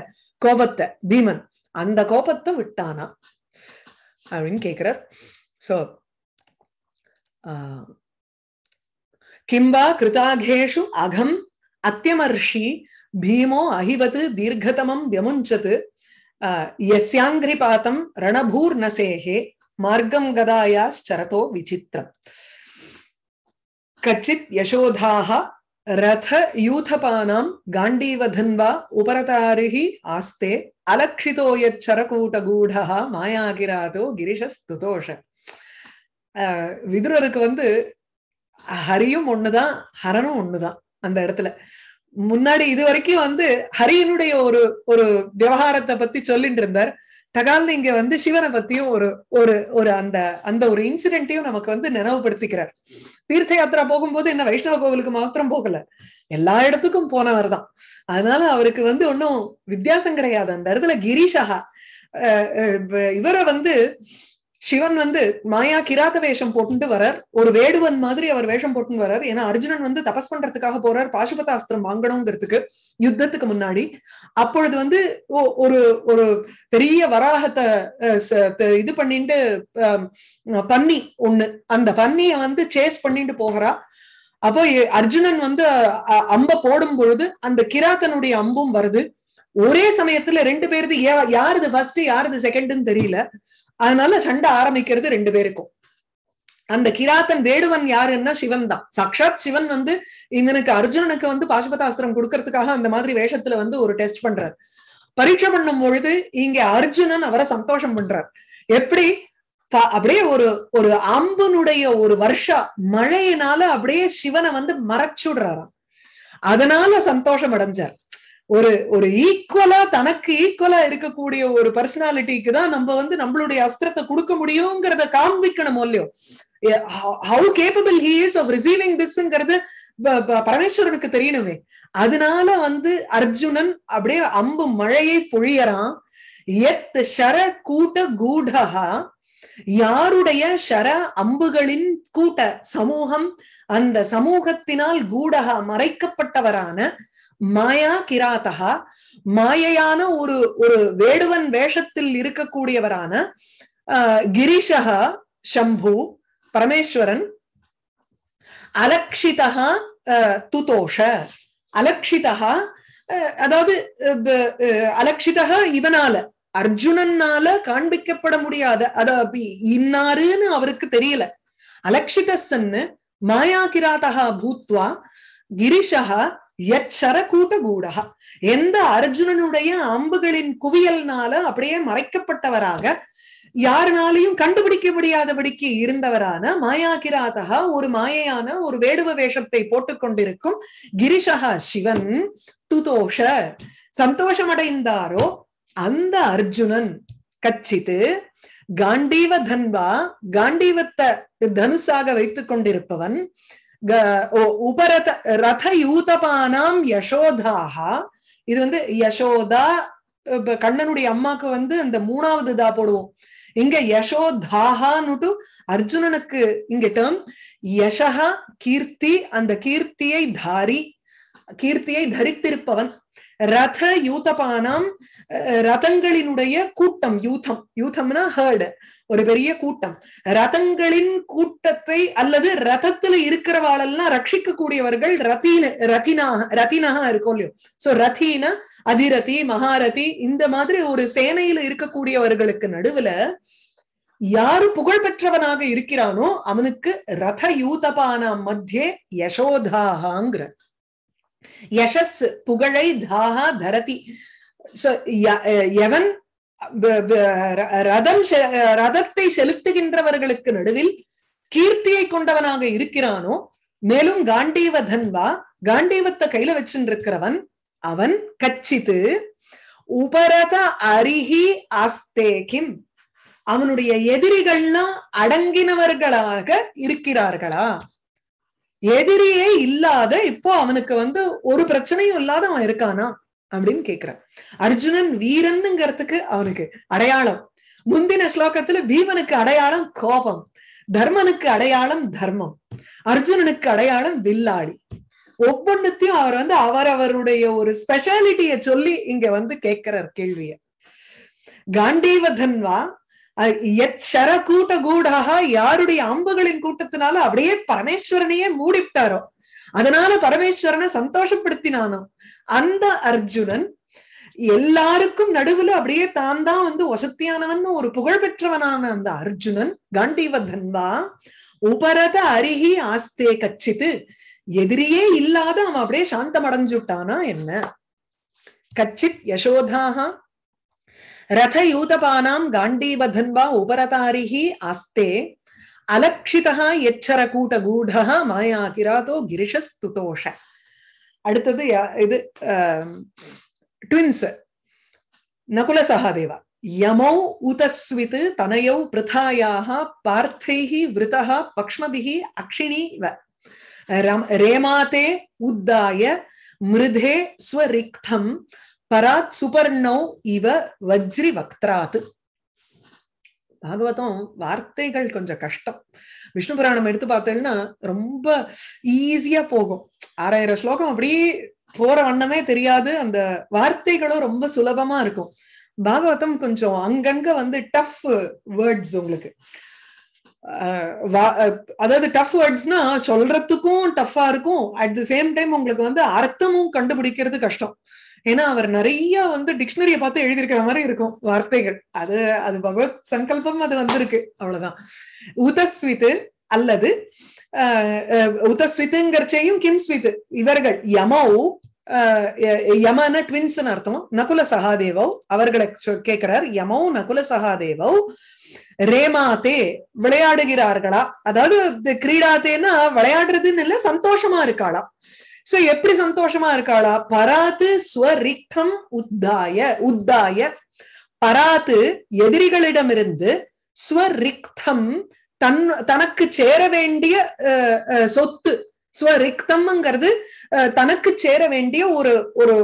கோபத்தை பீமன் அந்த கோபத்தை விட்டானா அப்படின்னு கேக்குறார் சோ ஆஹ் கிம்பா கிருதாகேஷு அகம் அத்தியமர்ஷி பீமோ அஹிவத் தீர்கதமம் வியமுஞ்சத் எஸ்யாங்கிரிபாதம் ரணபூர் நசேகே மார்க்கம் கதாயாச்சரதோ விசித்திரம் கச்சித் யசோதாக ரத யூதபானாம் காண்டீவதன்வா உபரதாரிஹி ஆஸ்தே அலக்ஷிதோ எச்சரகூட்டகூடா மாயாகிராதோ கிரிஷஸ்துதோஷ விதுரருக்கு வந்து ஹரியும் ஒண்ணுதான் ஹரனும் ஒண்ணுதான் அந்த இடத்துல முன்னாடி இது வரைக்கும் வந்து ஹரியனுடைய ஒரு ஒரு விவகாரத்தை பத்தி சொல்லிட்டு இருந்தார் தகால் இங்க வந்து சிவனை பத்தியும் ஒரு ஒரு ஒரு அந்த அந்த ஒரு இன்சிடென்ட்டையும் நமக்கு வந்து நினைவுபடுத்திக்கிறார் தீர்த்த யாத்திரா போகும்போது என்ன வைஷ்ணவ கோவிலுக்கு மாத்திரம் போகல எல்லா இடத்துக்கும் போனவர் தான் அதனால அவருக்கு வந்து ஒன்னும் வித்தியாசம் கிடையாது அந்த இடத்துல கிரீஷகா இவரை வந்து சிவன் வந்து மாயா கிராத்த வேஷம் போட்டு வரார் ஒரு வேடுவன் மாதிரி அவர் வேஷம் போட்டு வரார் ஏன்னா அர்ஜுனன் வந்து தபஸ் பண்றதுக்காக போறார் பாசுபதாஸ்திரம் வாங்கணுங்கிறதுக்கு யுத்தத்துக்கு முன்னாடி அப்பொழுது வந்து ஒரு ஒரு பெரிய வராகத்தை இது பண்ணிட்டு பன்னி ஒண்ணு அந்த பன்னிய வந்து சேஸ் பண்ணிட்டு போகிறா அப்போ அர்ஜுனன் வந்து அம்ப போடும் பொழுது அந்த கிராத்தனுடைய அம்பும் வருது ஒரே சமயத்துல ரெண்டு பேருது யாருது ஃபர்ஸ்ட் யாருது செகண்ட்னு தெரியல அதனால சண்டை ஆரம்பிக்கிறது ரெண்டு பேருக்கும் அந்த கிராத்தன் வேடுவன் யாருன்னா சிவன் தான் சாட்சாத் சிவன் வந்து இவனுக்கு அர்ஜுனனுக்கு வந்து பாசுபதாஸ்திரம் கொடுக்கறதுக்காக அந்த மாதிரி வேஷத்துல வந்து ஒரு டெஸ்ட் பண்றார் பரீட்சை பண்ணும் பொழுது இங்க அர்ஜுனன் அவரை சந்தோஷம் பண்றார் எப்படி அப்படியே ஒரு ஒரு அம்பனுடைய ஒரு வருஷா மழையினால அப்படியே சிவனை வந்து மறைச்சுடுறாராம் அதனால சந்தோஷம் அடைஞ்சார் ஒரு ஒரு ஈக்குவலா தனக்கு ஈக்குவலா இருக்கக்கூடிய ஒரு பர்சனாலிட்டிக்கு தான் நம்ம வந்து நம்மளுடைய அஸ்திரத்தை கொடுக்க முடியுங்கிறத காண்பிக்கணும் இல்லையோ how capable he is of receiving திஸ்ங்கிறது பரமேஸ்வரனுக்கு தெரியணுமே அதனால வந்து அர்ஜுனன் அப்படியே அம்பு மழையை பொழியறான் எத் ஷர கூட்ட கூடஹா யாருடைய ஷர அம்புகளின் கூட்ட சமூகம் அந்த சமூகத்தினால் கூடகா மறைக்கப்பட்டவரான மாயா கிராத்தகா மாயையான ஒரு ஒரு வேடுவன் வேஷத்தில் இருக்கக்கூடியவரான கிரிஷக சம்பு பரமேஸ்வரன் அலக்ஷிதா துதோஷ அலக்ஷிதா அதாவது அலக்ஷிதா இவனால அர்ஜுனனால காண்பிக்கப்பட முடியாத அத இன்னாருன்னு அவருக்கு தெரியல அலக்ஷிதன்னு மாயா கிராத்தகா பூத்வா கிரிஷகா எச்சர கூட்ட கூடகா எந்த அர்ஜுனனுடைய அம்புகளின் குவியல்னால அப்படியே மறைக்கப்பட்டவராக யாருனாலையும் கண்டுபிடிக்க முடியாதபடிக்கு இருந்தவரான மாயா கிராதகா ஒரு மாயையான ஒரு வேடுவ வேஷத்தை போட்டுக்கொண்டிருக்கும் கிரிஷகா சிவன் துதோஷ சந்தோஷமடைந்தாரோ அந்த அர்ஜுனன் கச்சித்து காண்டீவ தன்வா காண்டீவத்தை தனுசாக வைத்துக் கொண்டிருப்பவன் உபரத ரத யூதபானாம் யசோதாக இது வந்து யசோதா கண்ணனுடைய அம்மாக்கு வந்து அந்த மூணாவது தா போடுவோம் இங்க யசோதாகான்னுட்டு அர்ஜுனனுக்கு இங்க டேர்ம் யசகா கீர்த்தி அந்த கீர்த்தியை தாரி கீர்த்தியை தரித்திருப்பவன் ரத யூதபானம் ரதங்களினுடைய கூட்டம் யூதம் யூதம்னா ஹேர்டு ஒரு பெரிய கூட்டம் ரதங்களின் கூட்டத்தை அல்லது ரதத்துல இருக்கிறவாளெல்லாம் ரட்சிக்க கூடியவர்கள் ரத்தீன ரத்தினாக ரத்தினாக இருக்கும் இல்லையோ சோ ரத்தீனா அதிரதி மகாரதி இந்த மாதிரி ஒரு சேனையில இருக்கக்கூடியவர்களுக்கு நடுவுல யாரு புகழ்பெற்றவனாக இருக்கிறானோ அவனுக்கு ரத யூதபான மத்தியே யசோதாகாங்கிறார் யசஸ் புகழை தாகா தரதி எவன் ரதம் ரதத்தை செலுத்துகின்றவர்களுக்கு நடுவில் கீர்த்தியை கொண்டவனாக இருக்கிறானோ மேலும் காண்டீவ தன்வா காண்டீவத்தை கையில வச்சிருக்கிறவன் அவன் கச்சித்து உபரத அருகி கிம் அவனுடைய எதிரிகள்லாம் அடங்கினவர்களாக இருக்கிறார்களா எதிரியே இல்லாத இப்போ அவனுக்கு வந்து ஒரு பிரச்சனையும் இல்லாத அவன் இருக்கானா அப்படின்னு கேக்குறான் அர்ஜுனன் வீரன்ங்கிறதுக்கு அவனுக்கு அடையாளம் முந்தின ஸ்லோகத்துல பீமனுக்கு அடையாளம் கோபம் தர்மனுக்கு அடையாளம் தர்மம் அர்ஜுனனுக்கு அடையாளம் வில்லாடி ஒவ்வொன்னுத்தையும் அவர் வந்து அவரவருடைய ஒரு ஸ்பெஷாலிட்டிய சொல்லி இங்க வந்து கேட்கிறார் கேள்விய காண்டீவ தன்வா எத் கூட்ட கூடாக யாருடைய அம்புகளின் கூட்டத்தினால அப்படியே பரமேஸ்வரனையே மூடிவிட்டாரோ அதனால பரமேஸ்வரனை சந்தோஷப்படுத்தினானோ அந்த அர்ஜுனன் எல்லாருக்கும் நடுவுல அப்படியே தான் தான் வந்து வசத்தியானவன் ஒரு புகழ் பெற்றவனான அந்த அர்ஜுனன் காண்டீவ உபரத அருகி ஆஸ்தே கச்சித்து எதிரியே இல்லாத அவன் அப்படியே சாந்தம் அடைஞ்சுட்டானா என்ன கச்சித் யசோதாகா रथयूतपानां गाण्डीवधन्वा उपरतारिः आस्ते अलक्षितः यच्छरकूटगूढः माया किरातो गिरिशस्तुतोष अडुतद् इद् ट्विन्स् नकुलसहदेव यमौ उतस्वित् तनयौ पृथायाः पार्थैः वृतः पक्ष्मभिः अक्षिणीव रेमाते उद्दाय मृधे स्वरिक्थम् பராத் சுபர்ணோ இவ வஜ்ரி வக்திராத்து பாகவதம் வார்த்தைகள் கொஞ்சம் கஷ்டம் விஷ்ணு புராணம் எடுத்து பார்த்தோம்னா ரொம்ப ஈஸியா போகும் ஆறாயிரம் ஸ்லோகம் அப்படியே போற வண்ணமே தெரியாது அந்த வார்த்தைகளும் ரொம்ப சுலபமா இருக்கும் பாகவதம் கொஞ்சம் அங்கங்க வந்து டஃப் வேர்ட்ஸ் உங்களுக்கு அதாவது டஃப் வேர்ட்ஸ்னா சொல்றதுக்கும் டஃப்பா இருக்கும் அட் தி சேம் டைம் உங்களுக்கு வந்து அர்த்தமும் கண்டுபிடிக்கிறது கஷ்டம் ஏன்னா அவர் நிறைய வந்து டிக்ஷனரிய பார்த்து எழுதியிருக்கிற மாதிரி இருக்கும் வார்த்தைகள் அது அது பகவத் சங்கல்பம் அது வந்திருக்கு அவ்வளவுதான் உதஸ்வித்து அல்லது உதஸ்வித்துங்கிறச்சையும் கிம் ஸ்வித் இவர்கள் யமௌ யமன ட்வின்ஸ் அர்த்தம் நகுல சகாதேவோ அவர்களை கேட்கிறார் யமௌ நகுல சகாதேவோ ரேமாத்தே விளையாடுகிறார்களா அதாவது கிரீடாத்தேன்னா விளையாடுறதுன்னு இல்ல சந்தோஷமா இருக்காளா சோ எப்படி சந்தோஷமா இருக்காளா பராத்து ஸ்வரிக்தம் உத்தாய உத்தாய பராத்து எதிரிகளிடமிருந்து ஸ்வரிக்தம் தன் தனக்கு சேர வேண்டிய சொத்து ஸ்வரிக்தம்ங்கிறது தனக்கு சேர வேண்டிய ஒரு ஒரு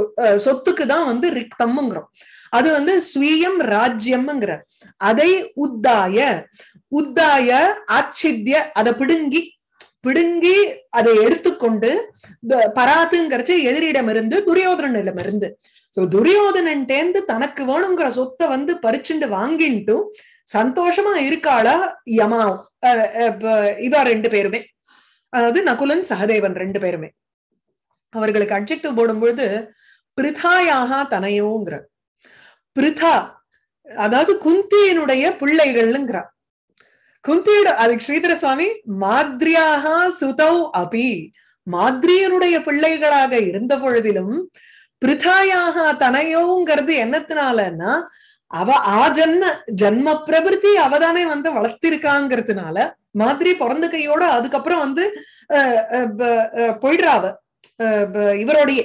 சொத்துக்கு தான் வந்து ரிக்தம்ங்கிறோம் அது வந்து ஸ்வீயம் ராஜ்யம்ங்கிற அதை உத்தாய உத்தாய ஆச்சித்ய அதை பிடுங்கி பிடுங்கி அதை எடுத்துக்கொண்டு பராத்துங்கிறச்சு எதிரிடமிருந்து இருந்து சோ துரியோதனன்ட்டேந்து தனக்கு வேணுங்கிற சொத்தை வந்து பறிச்சுண்டு வாங்கிட்டு சந்தோஷமா இருக்காளா யமா இவா ரெண்டு பேருமே அதாவது நகுலன் சகதேவன் ரெண்டு பேருமே அவர்களுக்கு அட்ஜெக்டிவ் போடும்பொழுது பிரிதாயாக தனையோங்கிற பிரிதா அதாவது குந்தியினுடைய பிள்ளைகள்ங்கிறார் குந்தியோட அது ஸ்ரீதர சுவாமி மாத்ரியாக சுதௌ அபி மாத்ரியனுடைய பிள்ளைகளாக இருந்த பொழுதிலும் பிரிதாயாக தனையோங்கிறது என்னத்தினாலன்னா அவ ஆ ஜன்ம ஜன்ம பிரபிருத்தி அவதானே வந்து வளர்த்திருக்காங்கிறதுனால மாதிரி பிறந்த கையோட அதுக்கப்புறம் வந்து போயிடுறாவ இவருடைய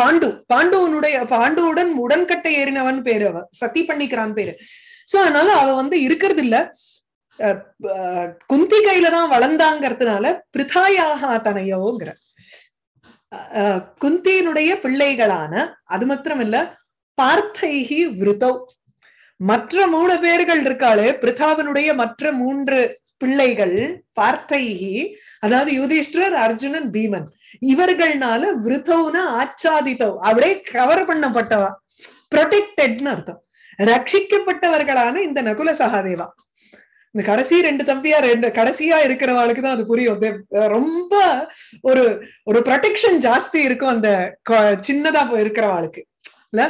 பாண்டு பாண்டுவனுடைய பாண்டுவுடன் உடன்கட்டை ஏறினவன் பேரு அவ சத்தி பண்ணிக்கிறான் பேரு சோ அதனால அவ வந்து இருக்கிறது இல்ல குந்தி கையில தான் வளர்ந்தாங்கிறதுனால பிரிதாயாக தனையோங்கிற குந்தியினுடைய பிள்ளைகளான அது மாத்திரம் இல்ல பார்த்தைகி விருதவ் மற்ற மூணு பேர்கள் இருக்காளே பிரிதாவினுடைய மற்ற மூன்று பிள்ளைகள் பார்த்தைகி அதாவது யுதிஷ்டர் அர்ஜுனன் பீமன் இவர்கள்னால விருதவுன ஆச்சாதித்தவ் அப்படியே கவர் பண்ணப்பட்டவா ப்ரொடெக்டட்னு அர்த்தம் ரட்சிக்கப்பட்டவர்களான இந்த நகுல சகாதேவா இந்த கடைசி ரெண்டு தம்பியா ரெண்டு கடைசியா இருக்கிறவளுக்கு தான் அது புரியும் ரொம்ப ஒரு ஒரு ப்ரொடெக்ஷன் ஜாஸ்தி இருக்கும் அந்த சின்னதா இருக்கிறவாளுக்கு இல்ல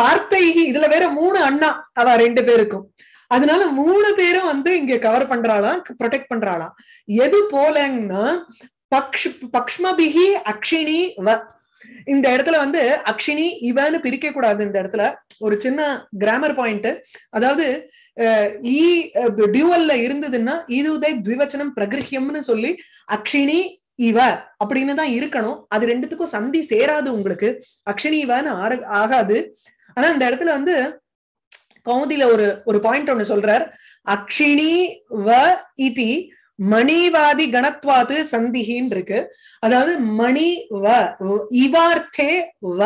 பார்த்தைகி இதுல வேற மூணு அண்ணா அவ ரெண்டு பேருக்கும் அதனால மூணு பேரும் வந்து இங்க கவர் பண்றாளாம் ப்ரொடெக்ட் பண்றாளாம் எது போலங்கன்னா பக்ஷ் பக்ஷ்மபிகி அக்ஷினி வ இந்த இடத்துல வந்து அக்ஷினி இவன்னு பிரிக்க கூடாது இந்த இடத்துல ஒரு சின்ன கிராமர் பாயிண்ட் அதாவது ஈ டியூவல்ல e, இருந்ததுன்னா இதுதை த்விவச்சனம் பிரகிருஹியம்னு சொல்லி அக்ஷினி இவ அப்படின்னு தான் இருக்கணும் அது ரெண்டுத்துக்கும் சந்தி சேராது உங்களுக்கு அக்ஷினி இவன்னு ஆகாது ஆனா இந்த இடத்துல வந்து கௌதியில ஒரு ஒரு பாயிண்ட் ஒண்ணு சொல்றார் அக்ஷினி வ இதி மணிவாதி கணத்வாது சந்திகின்னு இருக்கு அதாவது மணி வ இவார்த்தே வ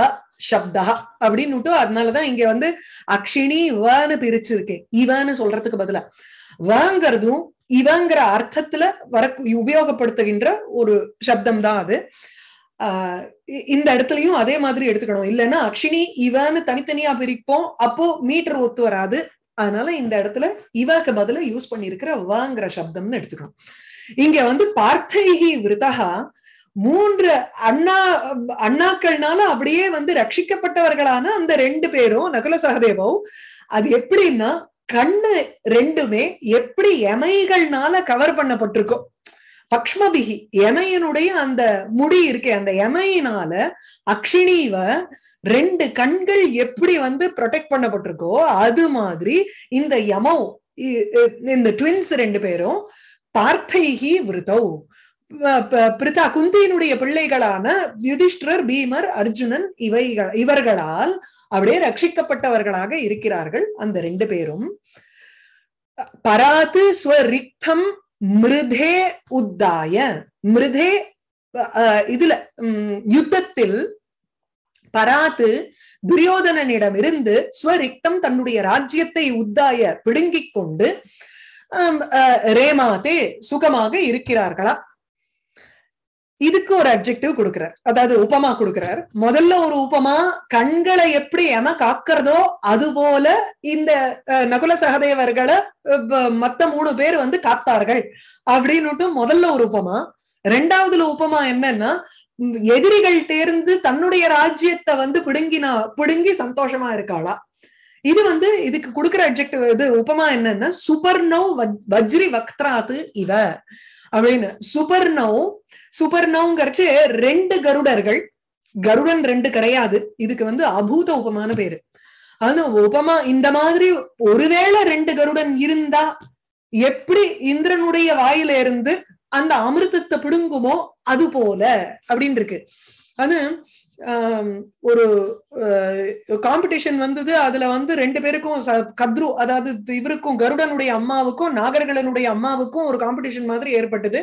சப்தா அப்படின்னு அதனாலதான் இங்க வந்து அக்ஷினி வன்னு பிரிச்சிருக்கேன் இவன்னு சொல்றதுக்கு பதிலா வங்கிறதும் இவங்கிற அர்த்தத்துல வர உபயோகப்படுத்துகின்ற ஒரு சப்தம் தான் அது ஆஹ் இந்த இடத்துலயும் அதே மாதிரி எடுத்துக்கணும் இல்லைன்னா அக்ஷினி இவன்னு தனித்தனியா பிரிப்போம் அப்போ மீட்டர் ஒத்து வராது அதனால இந்த இடத்துல இவாக்கு பதில யூஸ் பண்ணிருக்கிற வாங்கிற சப்தம்னு எடுத்துக்கணும் இங்க வந்து பார்த்தைஹி விருதகா மூன்று அண்ணா அண்ணாக்கள்னால அப்படியே வந்து ரட்சிக்கப்பட்டவர்களான அந்த ரெண்டு பேரும் நகுல சகதேவம் அது எப்படின்னா கண்ணு ரெண்டுமே எப்படி எமைகள்னால கவர் பண்ணப்பட்டிருக்கோ பக்ஷ்மபிகி எமையினுடைய அந்த முடி இருக்கு அந்த எமையினால அக்ஷினிவ ரெண்டு கண்கள் எப்படி வந்து ப்ரொடெக்ட் பண்ணப்பட்டிருக்கோ அது மாதிரி இந்த யமௌ இந்த ட்வின்ஸ் ரெண்டு பேரும் பார்த்தைகி விருதௌ பிரிதா குந்தியினுடைய பிள்ளைகளான யுதிஷ்டர் பீமர் அர்ஜுனன் இவைகள் இவர்களால் அப்படியே ரட்சிக்கப்பட்டவர்களாக இருக்கிறார்கள் அந்த ரெண்டு பேரும் பராத்து ஸ்வரிக்தம் மிருதே உத்தாய மிருதே இதுல யுத்தத்தில் பராத்து துரியோதனனிடம் இருந்து ஸ்வரிக்தம் தன்னுடைய ராஜ்யத்தை உத்தாய பிடுங்கிக் கொண்டு ரேமாதே சுகமாக இருக்கிறார்களா இதுக்கு ஒரு அப்ஜெக்டிவ் கொடுக்கிறார் அதாவது உபமா கொடுக்கிறார் முதல்ல ஒரு உபமா கண்களை எப்படி எம காக்கிறதோ அது போல இந்த நகுல சகதேவர்களை மத்த மூணு பேர் வந்து காத்தார்கள் அப்படின்னுட்டு முதல்ல ஒரு உபமா ரெண்டாவதுல உபமா என்னன்னா எதிரிகள் தேர்ந்து தன்னுடைய ராஜ்யத்தை வந்து பிடுங்கினா பிடுங்கி சந்தோஷமா இருக்காளா இது வந்து இதுக்கு கொடுக்குற அப்ஜெக்டிவ் இது உபமா என்னன்னா சுபர்ணவ் வஜ்ரி வக்ராத்து இவ அப்படின்னு சுபர்ணவ் சுபர்ணோங்கிறச்சு ரெண்டு கருடர்கள் கருடன் ரெண்டு கிடையாது இதுக்கு வந்து அபூத உபமான பேரு ஆனா உபமா இந்த மாதிரி ஒருவேளை ரெண்டு கருடன் இருந்தா எப்படி இந்திரனுடைய வாயில இருந்து அந்த அமிர்தத்தை பிடுங்குமோ அது போல அப்படின்னு இருக்கு அது ஒரு காம்படிஷன் வந்தது அதுல வந்து ரெண்டு பேருக்கும் கத்ரு அதாவது இவருக்கும் கருடனுடைய அம்மாவுக்கும் நாகர்களனுடைய அம்மாவுக்கும் ஒரு காம்படிஷன் மாதிரி ஏற்பட்டது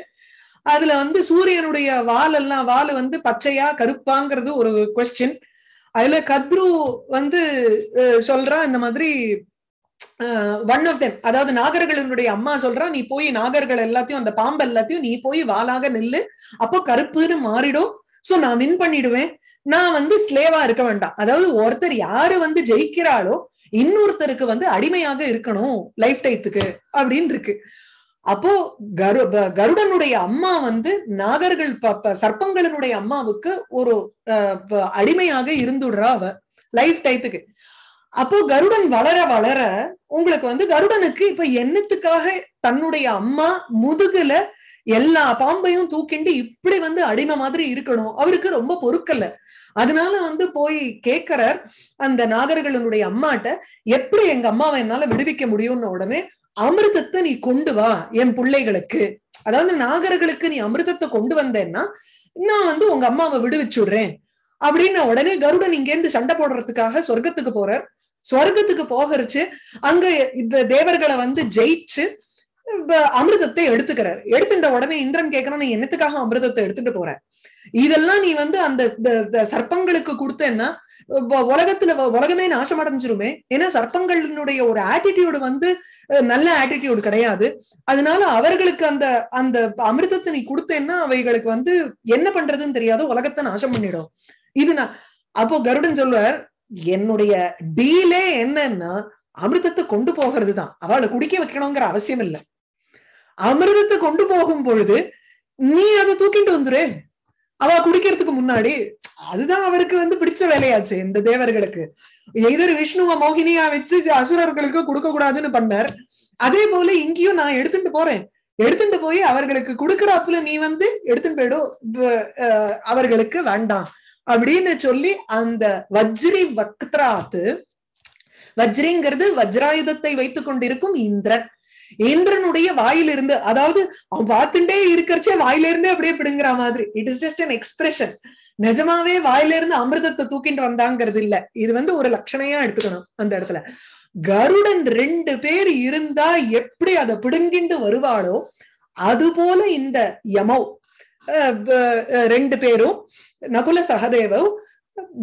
அதுல வந்து சூரியனுடைய வால் எல்லாம் வால் வந்து பச்சையா கருப்பாங்கிறது ஒரு கொஸ்டின் அதுல கத்ரு வந்து சொல்றா இந்த மாதிரி ஒன் ஆஃப் தெம் அதாவது நாகர்களினுடைய அம்மா சொல்றா நீ போய் நாகர்கள் எல்லாத்தையும் அந்த பாம்பு எல்லாத்தையும் நீ போய் வாளாக நில்லு அப்போ கருப்புன்னு மாறிடும் சோ நான் வின் பண்ணிடுவேன் நான் வந்து ஸ்லேவா இருக்க வேண்டாம் அதாவது ஒருத்தர் யாரு வந்து ஜெயிக்கிறாளோ இன்னொருத்தருக்கு வந்து அடிமையாக இருக்கணும் லைஃப் டைத்துக்கு அப்படின்னு இருக்கு அப்போ கரு கருடனுடைய அம்மா வந்து நாகர்கள் சர்ப்பங்களனுடைய அம்மாவுக்கு ஒரு அடிமையாக இருந்துடுறா அவ லைஃப் டைத்துக்கு அப்போ கருடன் வளர வளர உங்களுக்கு வந்து கருடனுக்கு இப்ப என்னத்துக்காக தன்னுடைய அம்மா முதுகுல எல்லா பாம்பையும் தூக்கிண்டு இப்படி வந்து அடிமை மாதிரி இருக்கணும் அவருக்கு ரொம்ப பொறுக்கல அதனால வந்து போய் கேட்கிறார் அந்த நாகர்களுடைய அம்மாட்ட எப்படி எங்க அம்மாவை என்னால விடுவிக்க முடியும்னு உடனே அமிர்தத்தை நீ கொண்டு வா என் பிள்ளைகளுக்கு அதாவது நாகர்களுக்கு நீ அமிர்தத்தை கொண்டு வந்தேன்னா நான் வந்து உங்க அம்மாவை விடுவிச்சு விடுறேன் அப்படின்னு உடனே கருடன் இங்க சண்டை போடுறதுக்காக சொர்க்கத்துக்கு போறார் ஸ்வர்க்கத்துக்கு போகறச்சு அங்க தேவர்களை வந்து ஜெயிச்சு அமிர்தத்தை எடுத்துக்கிறார் எடுத்துட்ட உடனே இந்திரன் கேட்கறான் நீ என்னத்துக்காக அமிர்தத்தை எடுத்துட்டு போறேன் இதெல்லாம் நீ வந்து அந்த சர்ப்பங்களுக்கு கொடுத்தேன்னா உலகத்துல உலகமே நாசம் அடைஞ்சிருமே ஏன்னா சர்ப்பங்களினுடைய ஒரு ஆட்டிடியூடு வந்து நல்ல ஆட்டிடியூடு கிடையாது அதனால அவர்களுக்கு அந்த அந்த அமிர்தத்தை நீ கொடுத்தேன்னா அவைகளுக்கு வந்து என்ன பண்றதுன்னு தெரியாது உலகத்தை நாசம் பண்ணிடும் இது நான் அப்போ கருடன் சொல்லுவார் என்னுடைய டீலே என்னன்னா அமிர்தத்தை கொண்டு போகிறது தான் அவளை குடிக்க வைக்கணுங்கிற அவசியம் இல்லை அமிர்தத்தை கொண்டு போகும் பொழுது நீ அதை தூக்கிட்டு வந்துரு அவ குடிக்கிறதுக்கு முன்னாடி அதுதான் அவருக்கு வந்து பிடிச்ச வேலையாச்சு இந்த தேவர்களுக்கு எதிர் விஷ்ணுவ மோகினியா வச்சு அசுரர்களுக்கு கொடுக்க கூடாதுன்னு பண்ணார் அதே போல இங்கேயும் நான் எடுத்துட்டு போறேன் எடுத்துட்டு போய் அவர்களுக்கு கொடுக்குறாப்புல நீ வந்து எடுத்துட்டு போயிடும் அவர்களுக்கு வேண்டாம் அப்படின்னு சொல்லி அந்த வஜ்ரி வக்திராத்து வஜ்ரிங்கிறது வஜ்ராயுதத்தை வைத்துக் கொண்டிருக்கும் இந்திரன் இந்திரனுடைய வாயிலிருந்து அதாவது அவன் பார்த்துட்டே இருக்கிறச்சே வாயிலிருந்தே அப்படியே பிடுங்குற மாதிரி it is just an expression நிஜமாவே வாயிலிருந்து அமிர்தத்தை தூக்கிட்டு வந்தாங்கிறது இல்ல இது வந்து ஒரு லட்சணையா எடுத்துக்கணும் அந்த இடத்துல கருடன் ரெண்டு பேர் இருந்தா எப்படி அதை பிடுங்கிண்டு வருவாளோ அது போல இந்த யமௌ ரெண்டு பேரும் நகுல சகதேவ்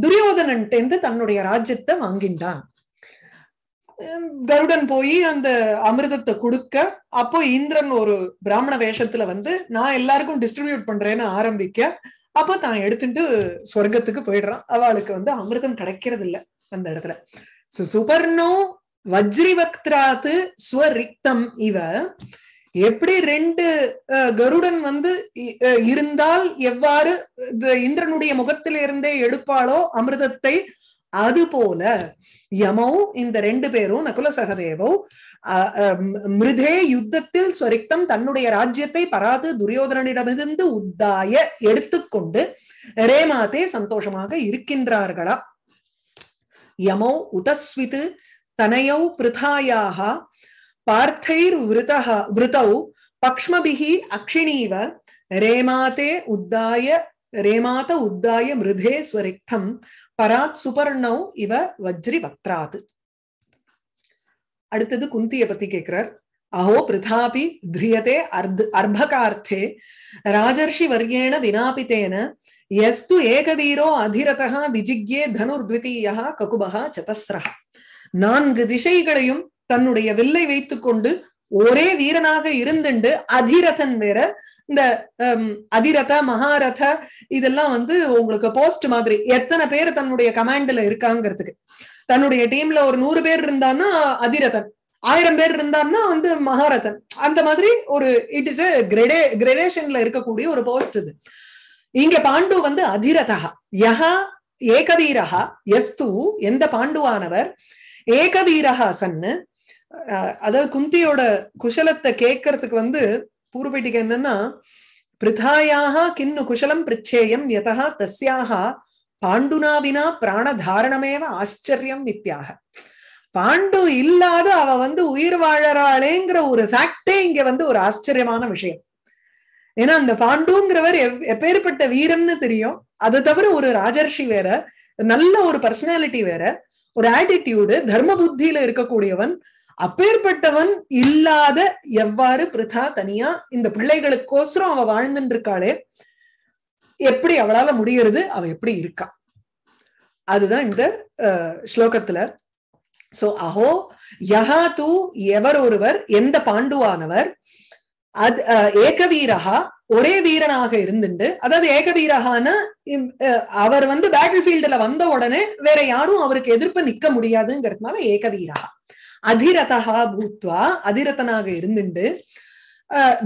துரியோதனன்ட்டு தன்னுடைய ராஜ்யத்தை வாங்கிண்டான் கருடன் போய் அந்த அமிர்தத்தை கொடுக்க அப்போ இந்திரன் ஒரு பிராமண வேஷத்துல வந்து நான் எல்லாருக்கும் டிஸ்ட்ரிபியூட் பண்றேன்னு ஆரம்பிக்க அப்போ தான் எடுத்துட்டு சொர்க்கத்துக்கு போயிடுறான் அவளுக்கு வந்து அமிர்தம் கிடைக்கிறது இல்ல அந்த இடத்துல சுபர்ணோ வஜ்ரிவக்திராத்து ஸ்வரிக்தம் இவ எப்படி ரெண்டு கருடன் வந்து இருந்தால் எவ்வாறு இந்திரனுடைய முகத்திலிருந்தே எடுப்பாளோ அமிர்தத்தை அது போல யமௌ இந்த ரெண்டு பேரும் நகுல சகதேவோ மிருதே யுத்தத்தில் சொரிக்தம் தன்னுடைய ராஜ்யத்தை பராது துரியோதனனிடமிருந்து உத்தாய எடுத்துக்கொண்டு ரேமாதே சந்தோஷமாக இருக்கின்றார்களா யமௌ உதஸ்வித்து தனையோ பிரிதாயாக பார்த்தைர் விருதௌ பக்ஷ்மபிகி அக்ஷினீவ ரேமாதே உத்தாய ரேமாத உத்தாய மிருதே ஸ்வரிக்தம் பராத் சுபர்ணௌ இவ வஜ்ரி வக்ராத் அடுத்தது குந்திய பத்தி கேட்கிறார் அஹோ பிரிதாபி திரியதே அர்த் அர்பகார்த்தே ராஜர்ஷி வர்யேண வினாபித்தேன எஸ்து ஏகவீரோ அதிரதா விஜிக்யே தனுர்த்விதீயா ககுபகா சதஸ்ரஹா நான்கு திசைகளையும் தன்னுடைய வில்லை வைத்துக்கொண்டு ஒரே வீரனாக இருந்துண்டு அதிரதன் வேற இந்த அதிரத மகாரத இதெல்லாம் வந்து உங்களுக்கு போஸ்ட் மாதிரி எத்தனை பேர் தன்னுடைய கமாண்ட்ல இருக்காங்கிறதுக்கு தன்னுடைய டீம்ல ஒரு நூறு பேர் இருந்தான்னா அதிரதன் ஆயிரம் பேர் இருந்தான்னா வந்து மகாரதன் அந்த மாதிரி ஒரு இட் இஸ் கிரெடே கிரெடேஷன்ல இருக்கக்கூடிய ஒரு போஸ்ட் இது இங்க பாண்டு வந்து அதிரதா யஹா ஏகவீரஹா எஸ்து எந்த பாண்டுவானவர் ஏகவீரஹா சன்னு அதாவது குந்தியோட குஷலத்தை கேட்கறதுக்கு வந்து பூர்வபீட்டிக்கு என்னன்னா பிரிதாயாக கின்னு குஷலம் பிரிச்சேயம் யதா தஸ்யாக பாண்டுனா வினா பிராணதாரணமேவ ஆச்சரியம் நித்யாக பாண்டு இல்லாத அவ வந்து உயிர் வாழறாளேங்கிற ஒரு ஃபேக்டே இங்க வந்து ஒரு ஆச்சரியமான விஷயம் ஏன்னா அந்த பாண்டுங்கிறவர் எப்பேற்பட்ட வீரன்னு தெரியும் அது தவிர ஒரு ராஜர்ஷி வேற நல்ல ஒரு பர்சனாலிட்டி வேற ஒரு ஆட்டிடியூடு தர்ம புத்தியில இருக்கக்கூடியவன் அப்பேற்பட்டவன் இல்லாத எவ்வாறு பிரிதா தனியா இந்த பிள்ளைகளுக்கோசரம் அவ வாழ்ந்துட்டு இருக்காளே எப்படி அவளால முடியறது அவ எப்படி இருக்கா அதுதான் இந்த ஸ்லோகத்துல சோ அஹோ யஹா தூ எவர் ஒருவர் எந்த பாண்டுவானவர் அது ஏக வீரகா ஒரே வீரனாக இருந்துட்டு அதாவது ஏக வீரகான அவர் வந்து பேட்டில் ஃபீல்டுல வந்த உடனே வேற யாரும் அவருக்கு எதிர்ப்பு நிக்க முடியாதுங்கிறதுனால ஏக வீரகா அதிரதா பூத்வா அதிரதனாக இருந்துண்டு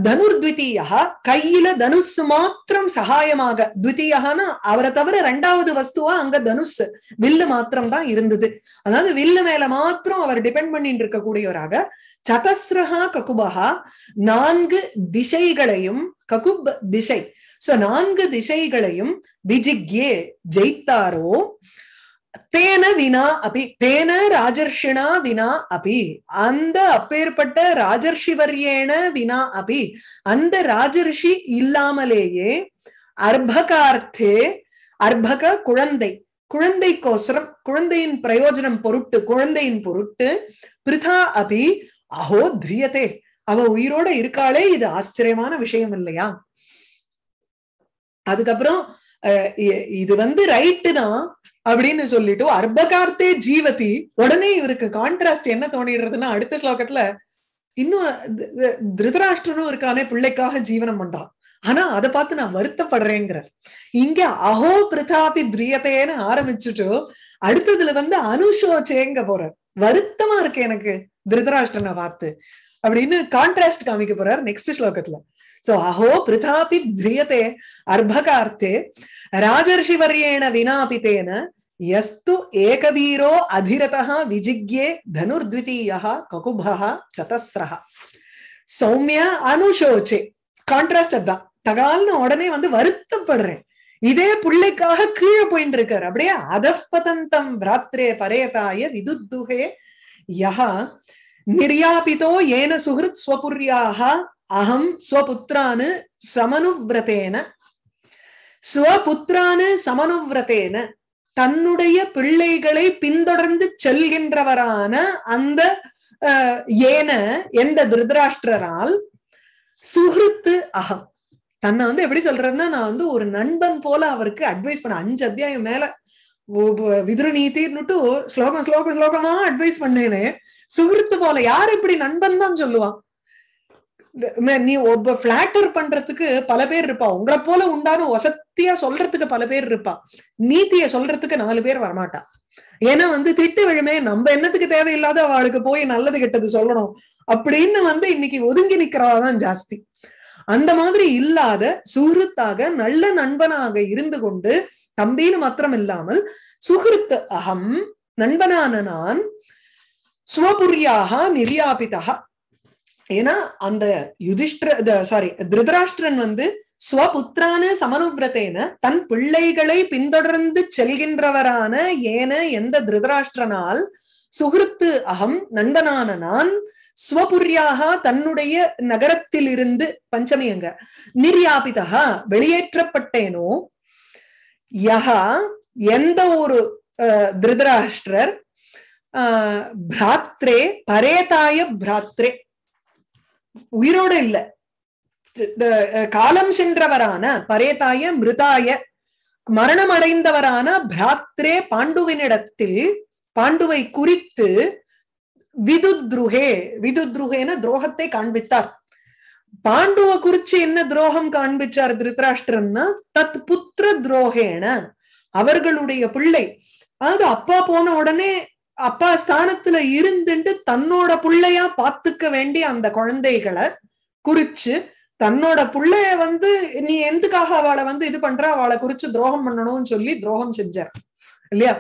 தனுர்த்வித்தீயா கையில தனுஸ் மாத்திரம் சகாயமாக த்வித்தீயானா அவரை தவிர ரெண்டாவது வஸ்துவா அங்க தனுஷ் வில்லு மாத்திரம் தான் இருந்தது அதாவது வில்லு மேல மாத்திரம் அவர் டிபெண்ட் பண்ணிட்டு இருக்கக்கூடியவராக சதஸ்ரஹா ககுபஹா நான்கு திசைகளையும் ககுப் திசை சோ நான்கு திசைகளையும் விஜிக்யே ஜெயித்தாரோ தேன வினா அபி தேன ராஜர்ஷினா வினா அபி அந்த அப்பேற்பட்ட ராஜர்ஷிவர்யேன வினா அபி அந்த ராஜர்ஷி இல்லாமலேயே அர்பகார்த்தே அர்பக குழந்தை குழந்தைக்கோசரம் குழந்தையின் பிரயோஜனம் பொருட்டு குழந்தையின் பொருட்டு பிரிதா அபி அஹோ திரியதே அவ உயிரோட இருக்காளே இது ஆச்சரியமான விஷயம் இல்லையா அதுக்கப்புறம் இது வந்து ரைட்டு தான் அப்படின்னு சொல்லிட்டு அர்பகார்த்தே ஜீவதி உடனே இவருக்கு கான்ட்ராஸ்ட் என்ன தோணிடுறதுன்னா அடுத்த ஸ்லோகத்துல இன்னும் திருதராஷ்டனும் இருக்கானே பிள்ளைக்காக ஜீவனம் பண்றான் ஆனா அதை பார்த்து நான் வருத்தப்படுறேங்கிற இங்க அகோ பிரதாபி திரியத்தையேன்னு ஆரம்பிச்சுட்டு அடுத்ததுல வந்து அனுஷோச்சேங்க போறார் வருத்தமா இருக்கு எனக்கு திருதராஷ்டனை பார்த்து அப்படின்னு கான்ட்ராஸ்ட் காமிக்க போறார் நெக்ஸ்ட் ஸ்லோகத்துல சோ அஹோ பிரிதாபி திரியதே அர்பகார்த்தே राजर्षिवर्येण வினாபிதேன யஸ்து ஏகவீரோ அதிரதா விஜிக்யே धनुर्द्वितीयः ககுபா चतस्रः சௌமிய அனுஷோச்சே கான்ட்ராஸ்ட் அதான் தகால்னு உடனே வந்து வருத்தப்படுறேன் இதே பிள்ளைக்காக கீழே போயின்னு இருக்காரு அப்படியே அதப்பதந்தம் பிராத்ரே பரேதாய விதுத்துகே யஹா நிர்யாபிதோ ஏன சுகிருத் ஸ்வபுரியாக அகம் ஸ்வபுத்திரானு சமனுவிரதேன ஸ்வபுத்திரானு சமனுவிரதேன தன்னுடைய பிள்ளைகளை பின்தொடர்ந்து செல்கின்றவரான அந்த ஏன எந்த திருதராஷ்டிரரால் சுகிருத்து அகம் தன்னை வந்து எப்படி சொல்றதுன்னா நான் வந்து ஒரு நண்பன் போல அவருக்கு அட்வைஸ் பண்ண அஞ்சு அத்தியாயம் மேல விதுரு நீத்தின்னுட்டு ஸ்லோகம் ஸ்லோகம் ஸ்லோகமா அட்வைஸ் பண்ணேனே சுகிருத்து போல யார் இப்படி நண்பன் தான் சொல்லுவான் நீ ஒப்ப பிளாட்டர் பண்றதுக்கு பல பேர் இருப்பா உங்களை போல உண்டான வசத்தியா சொல்றதுக்கு பல பேர் இருப்பா நீத்திய சொல்றதுக்கு நாலு பேர் வரமாட்டா ஏன்னா வந்து திட்டு விழுமே நம்ம என்னத்துக்கு தேவையில்லாத அவளுக்கு போய் நல்லது கெட்டது சொல்லணும் அப்படின்னு வந்து இன்னைக்கு ஒதுங்கி நிக்கிறவா தான் ஜாஸ்தி அந்த மாதிரி இல்லாத சுகத்தாக நல்ல நண்பனாக இருந்து கொண்டு தம்பின்னு மாத்திரம் இல்லாமல் சுகிருத் அகம் நண்பனான நான் சுவபுரியாக நிர்யாபிதா ஏன்னா அந்த யுதிஷ்டிர சாரி திருதராஷ்டிரன் வந்து ஸ்வபுத்திரான சமனுபிரத்தேன தன் பிள்ளைகளை பின்தொடர்ந்து செல்கின்றவரான ஏன எந்த திருதராஷ்டிரனால் சுகிருத்து அகம் நண்பனான நான் ஸ்வபுரியாக தன்னுடைய நகரத்திலிருந்து பஞ்சமி அங்க நிர்யாபிதா வெளியேற்றப்பட்டேனோ யகா எந்த ஒரு திருதராஷ்டிரர் பிராத்ரே பரேதாய பிராத்ரே உயிரோட இல்ல காலம் சென்றவரான பரேதாய மிருதாய மரணம் அடைந்தவரான பிராத்ரே பாண்டுவினிடத்தில் பாண்டுவை குறித்து விதுத்ருகே விதுத்ருகேன துரோகத்தை காண்பித்தார் பாண்டுவ குறிச்சு என்ன துரோகம் காண்பிச்சார் திருதராஷ்டிரன்னா தத் புத்திர துரோகேன அவர்களுடைய பிள்ளை அதாவது அப்பா போன உடனே அப்பா ஸ்தானத்துல இருந்துட்டு தன்னோட பிள்ளையா பாத்துக்க வேண்டிய அந்த குழந்தைகளை குறிச்சு தன்னோட பிள்ளைய வந்து நீ எந்துக்காக அவளை வந்து இது பண்ற அவளை குறிச்சு துரோகம் பண்ணணும்னு சொல்லி துரோகம் செஞ்சார் இல்லையா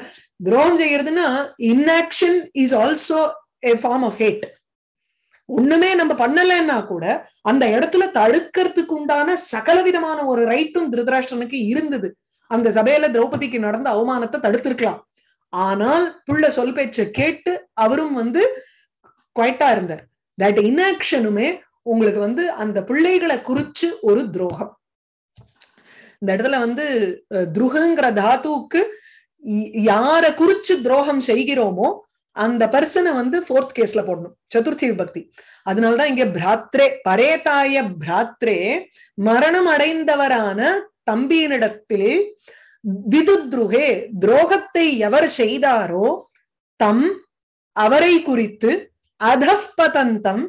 துரோகம் செய்யறதுன்னா inaction is also a form of hate ஒண்ணுமே நம்ம பண்ணலைன்னா கூட அந்த இடத்துல தடுக்கிறதுக்கு உண்டான சகல விதமான ஒரு ரைட்டும் திருதராஷ்டனுக்கு இருந்தது அந்த சபையில திரௌபதிக்கு நடந்த அவமானத்தை தடுத்திருக்கலாம் ஆனால் புள்ள சொல் பேச்சை கேட்டு அவரும் வந்து குவைட்டா இருந்தார் தட் இன்ஆக்ஷனுமே உங்களுக்கு வந்து அந்த பிள்ளைகளை குறிச்சு ஒரு துரோகம் இந்த இடத்துல வந்து துருகங்கிற தாத்துவுக்கு யார குறிச்சு துரோகம் செய்கிறோமோ அந்த பர்சனை வந்து ஃபோர்த் கேஸ்ல போடணும் சதுர்த்தி விபக்தி அதனாலதான் இங்க பிராத்ரே பரேதாய பிராத்ரே மரணம் அடைந்தவரான தம்பியினிடத்தில் விதுத்ருகே துரோகத்தை எவர் செய்தாரோ தம் அவரை குறித்து அதந்தம்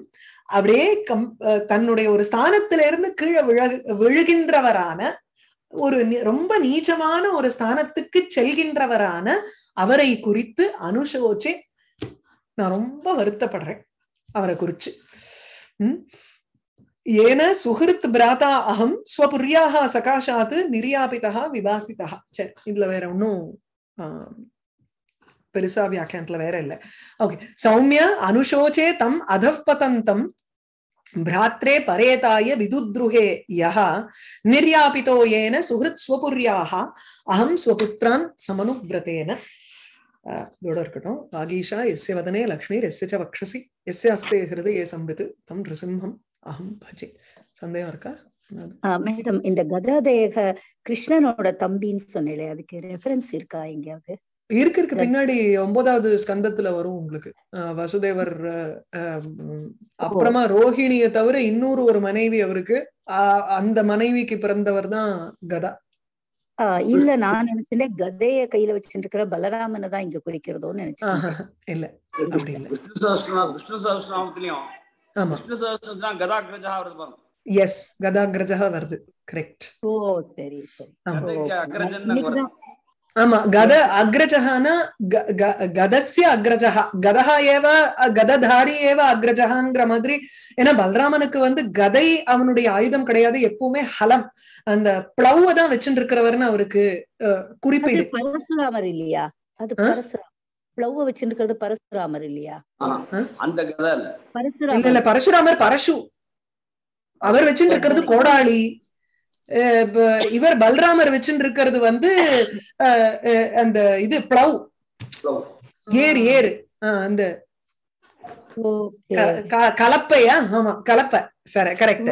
அப்படியே கம் தன்னுடைய ஒரு ஸ்தானத்திலிருந்து கீழே விழகு விழுகின்றவரான ஒரு ரொம்ப நீச்சமான ஒரு ஸ்தானத்துக்கு செல்கின்றவரான அவரை குறித்து அனுசோச்சு நான் ரொம்ப வருத்தப்படுறேன் அவரை குறிச்சு உம் ஏன சுகிருத் பிராதா அகம் ஸ்வபுரியாக சகாஷாத்து நிர்யாபிதா விபாசிதா சரி இதுல வேற ஒன்றும் பெருசா வியாக்கியானத்துல வேற இல்லை ஓகே சௌமிய அனுஷோச்சே தம் அதப்பதந்தம் பிராத்ரே பரேதாய விதுத்ருகே யஹ நிர்யாபிதோ ஏன சுகிருத் ஸ்வபுரியாக அகம் ஸ்வபுத்ரான் சமனுவிரதேன இதோட இருக்கட்டும் வாகீஷா எஸ்ய வதனே லக்ஷ்மீர் எஸ்ய ச வக்ஷசி எஸ்ய அஸ்தே ஹிருதயே சம்பித்து தம் நிருசிம்ஹம் அஹம் பஜே சந்தேகம் இருக்கா மேடம் இந்த கதாதேக கிருஷ்ணனோட தம்பின்னு சொன்னேன் அதுக்கு ரெஃபரன்ஸ் இருக்கா எங்கேயாவது இருக்கு இருக்கு பின்னாடி ஒன்பதாவது ஸ்கந்தத்துல வரும் உங்களுக்கு வசுதேவர் அப்புறமா ரோஹிணிய தவிர இன்னொரு ஒரு மனைவி அவருக்கு அந்த மனைவிக்கு பிறந்தவர் தான் கதா ஆஹ் இல்ல நான் நினைச்சேன் கதைய கையில வச்சுட்டு இருக்கிற பலராமனை தான் இங்க குறிக்கிறதோன்னு நினைச்சேன் இல்ல அப்படி இல்ல விஷ்ணு சாஸ்திரநாமத்திலயும் பல்ராமனுக்கு வருது கரெக்ட் ஓ ஆமா கத அக்ரஜஹானா அக்ரஜஹா கதஹா கததாரி மாதிரி ஏன்னா வந்து கதை அவனுடைய ஆயுதம் கிடையாது எப்பவுமே ஹலம் அந்த பிளவ தான் வச்சுட்டு இருக்கிறவர்னு அவருக்கு குறிப்பீடு இல்லையா பிளவ வச்சிருக்கிறது பரசுராமர் இல்லையா அந்த பரசுராமர் இல்ல பரசுராமர் பரசு அவர் வச்சிருக்கிறது கோடாளி இவர் பல்ராமர் வச்சிருக்கிறது வந்து அந்த இது பிளவ் ஏர் ஏர் அந்த கலப்பையா ஆமா கலப்பை சரி கரெக்ட்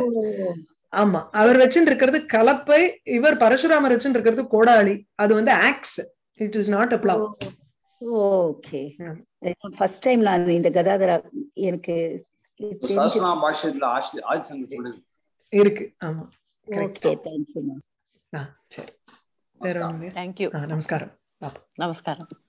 ஆமா அவர் வச்சுருக்கிறது கலப்பை இவர் பரசுராமர் வச்சுருக்கிறது கோடாளி அது வந்து axe it is not a plough okay first time நான் இந்த கதாதரா எனக்கு சாஸ்னா பாஷத்துல ஆஷ் ஆஜ் சங்க இருக்கு ஆமா ஓகே தேங்க் யூ மேம் ஆ சரி தேங்க் யூ நமஸ்காரம் நமஸ்காரம்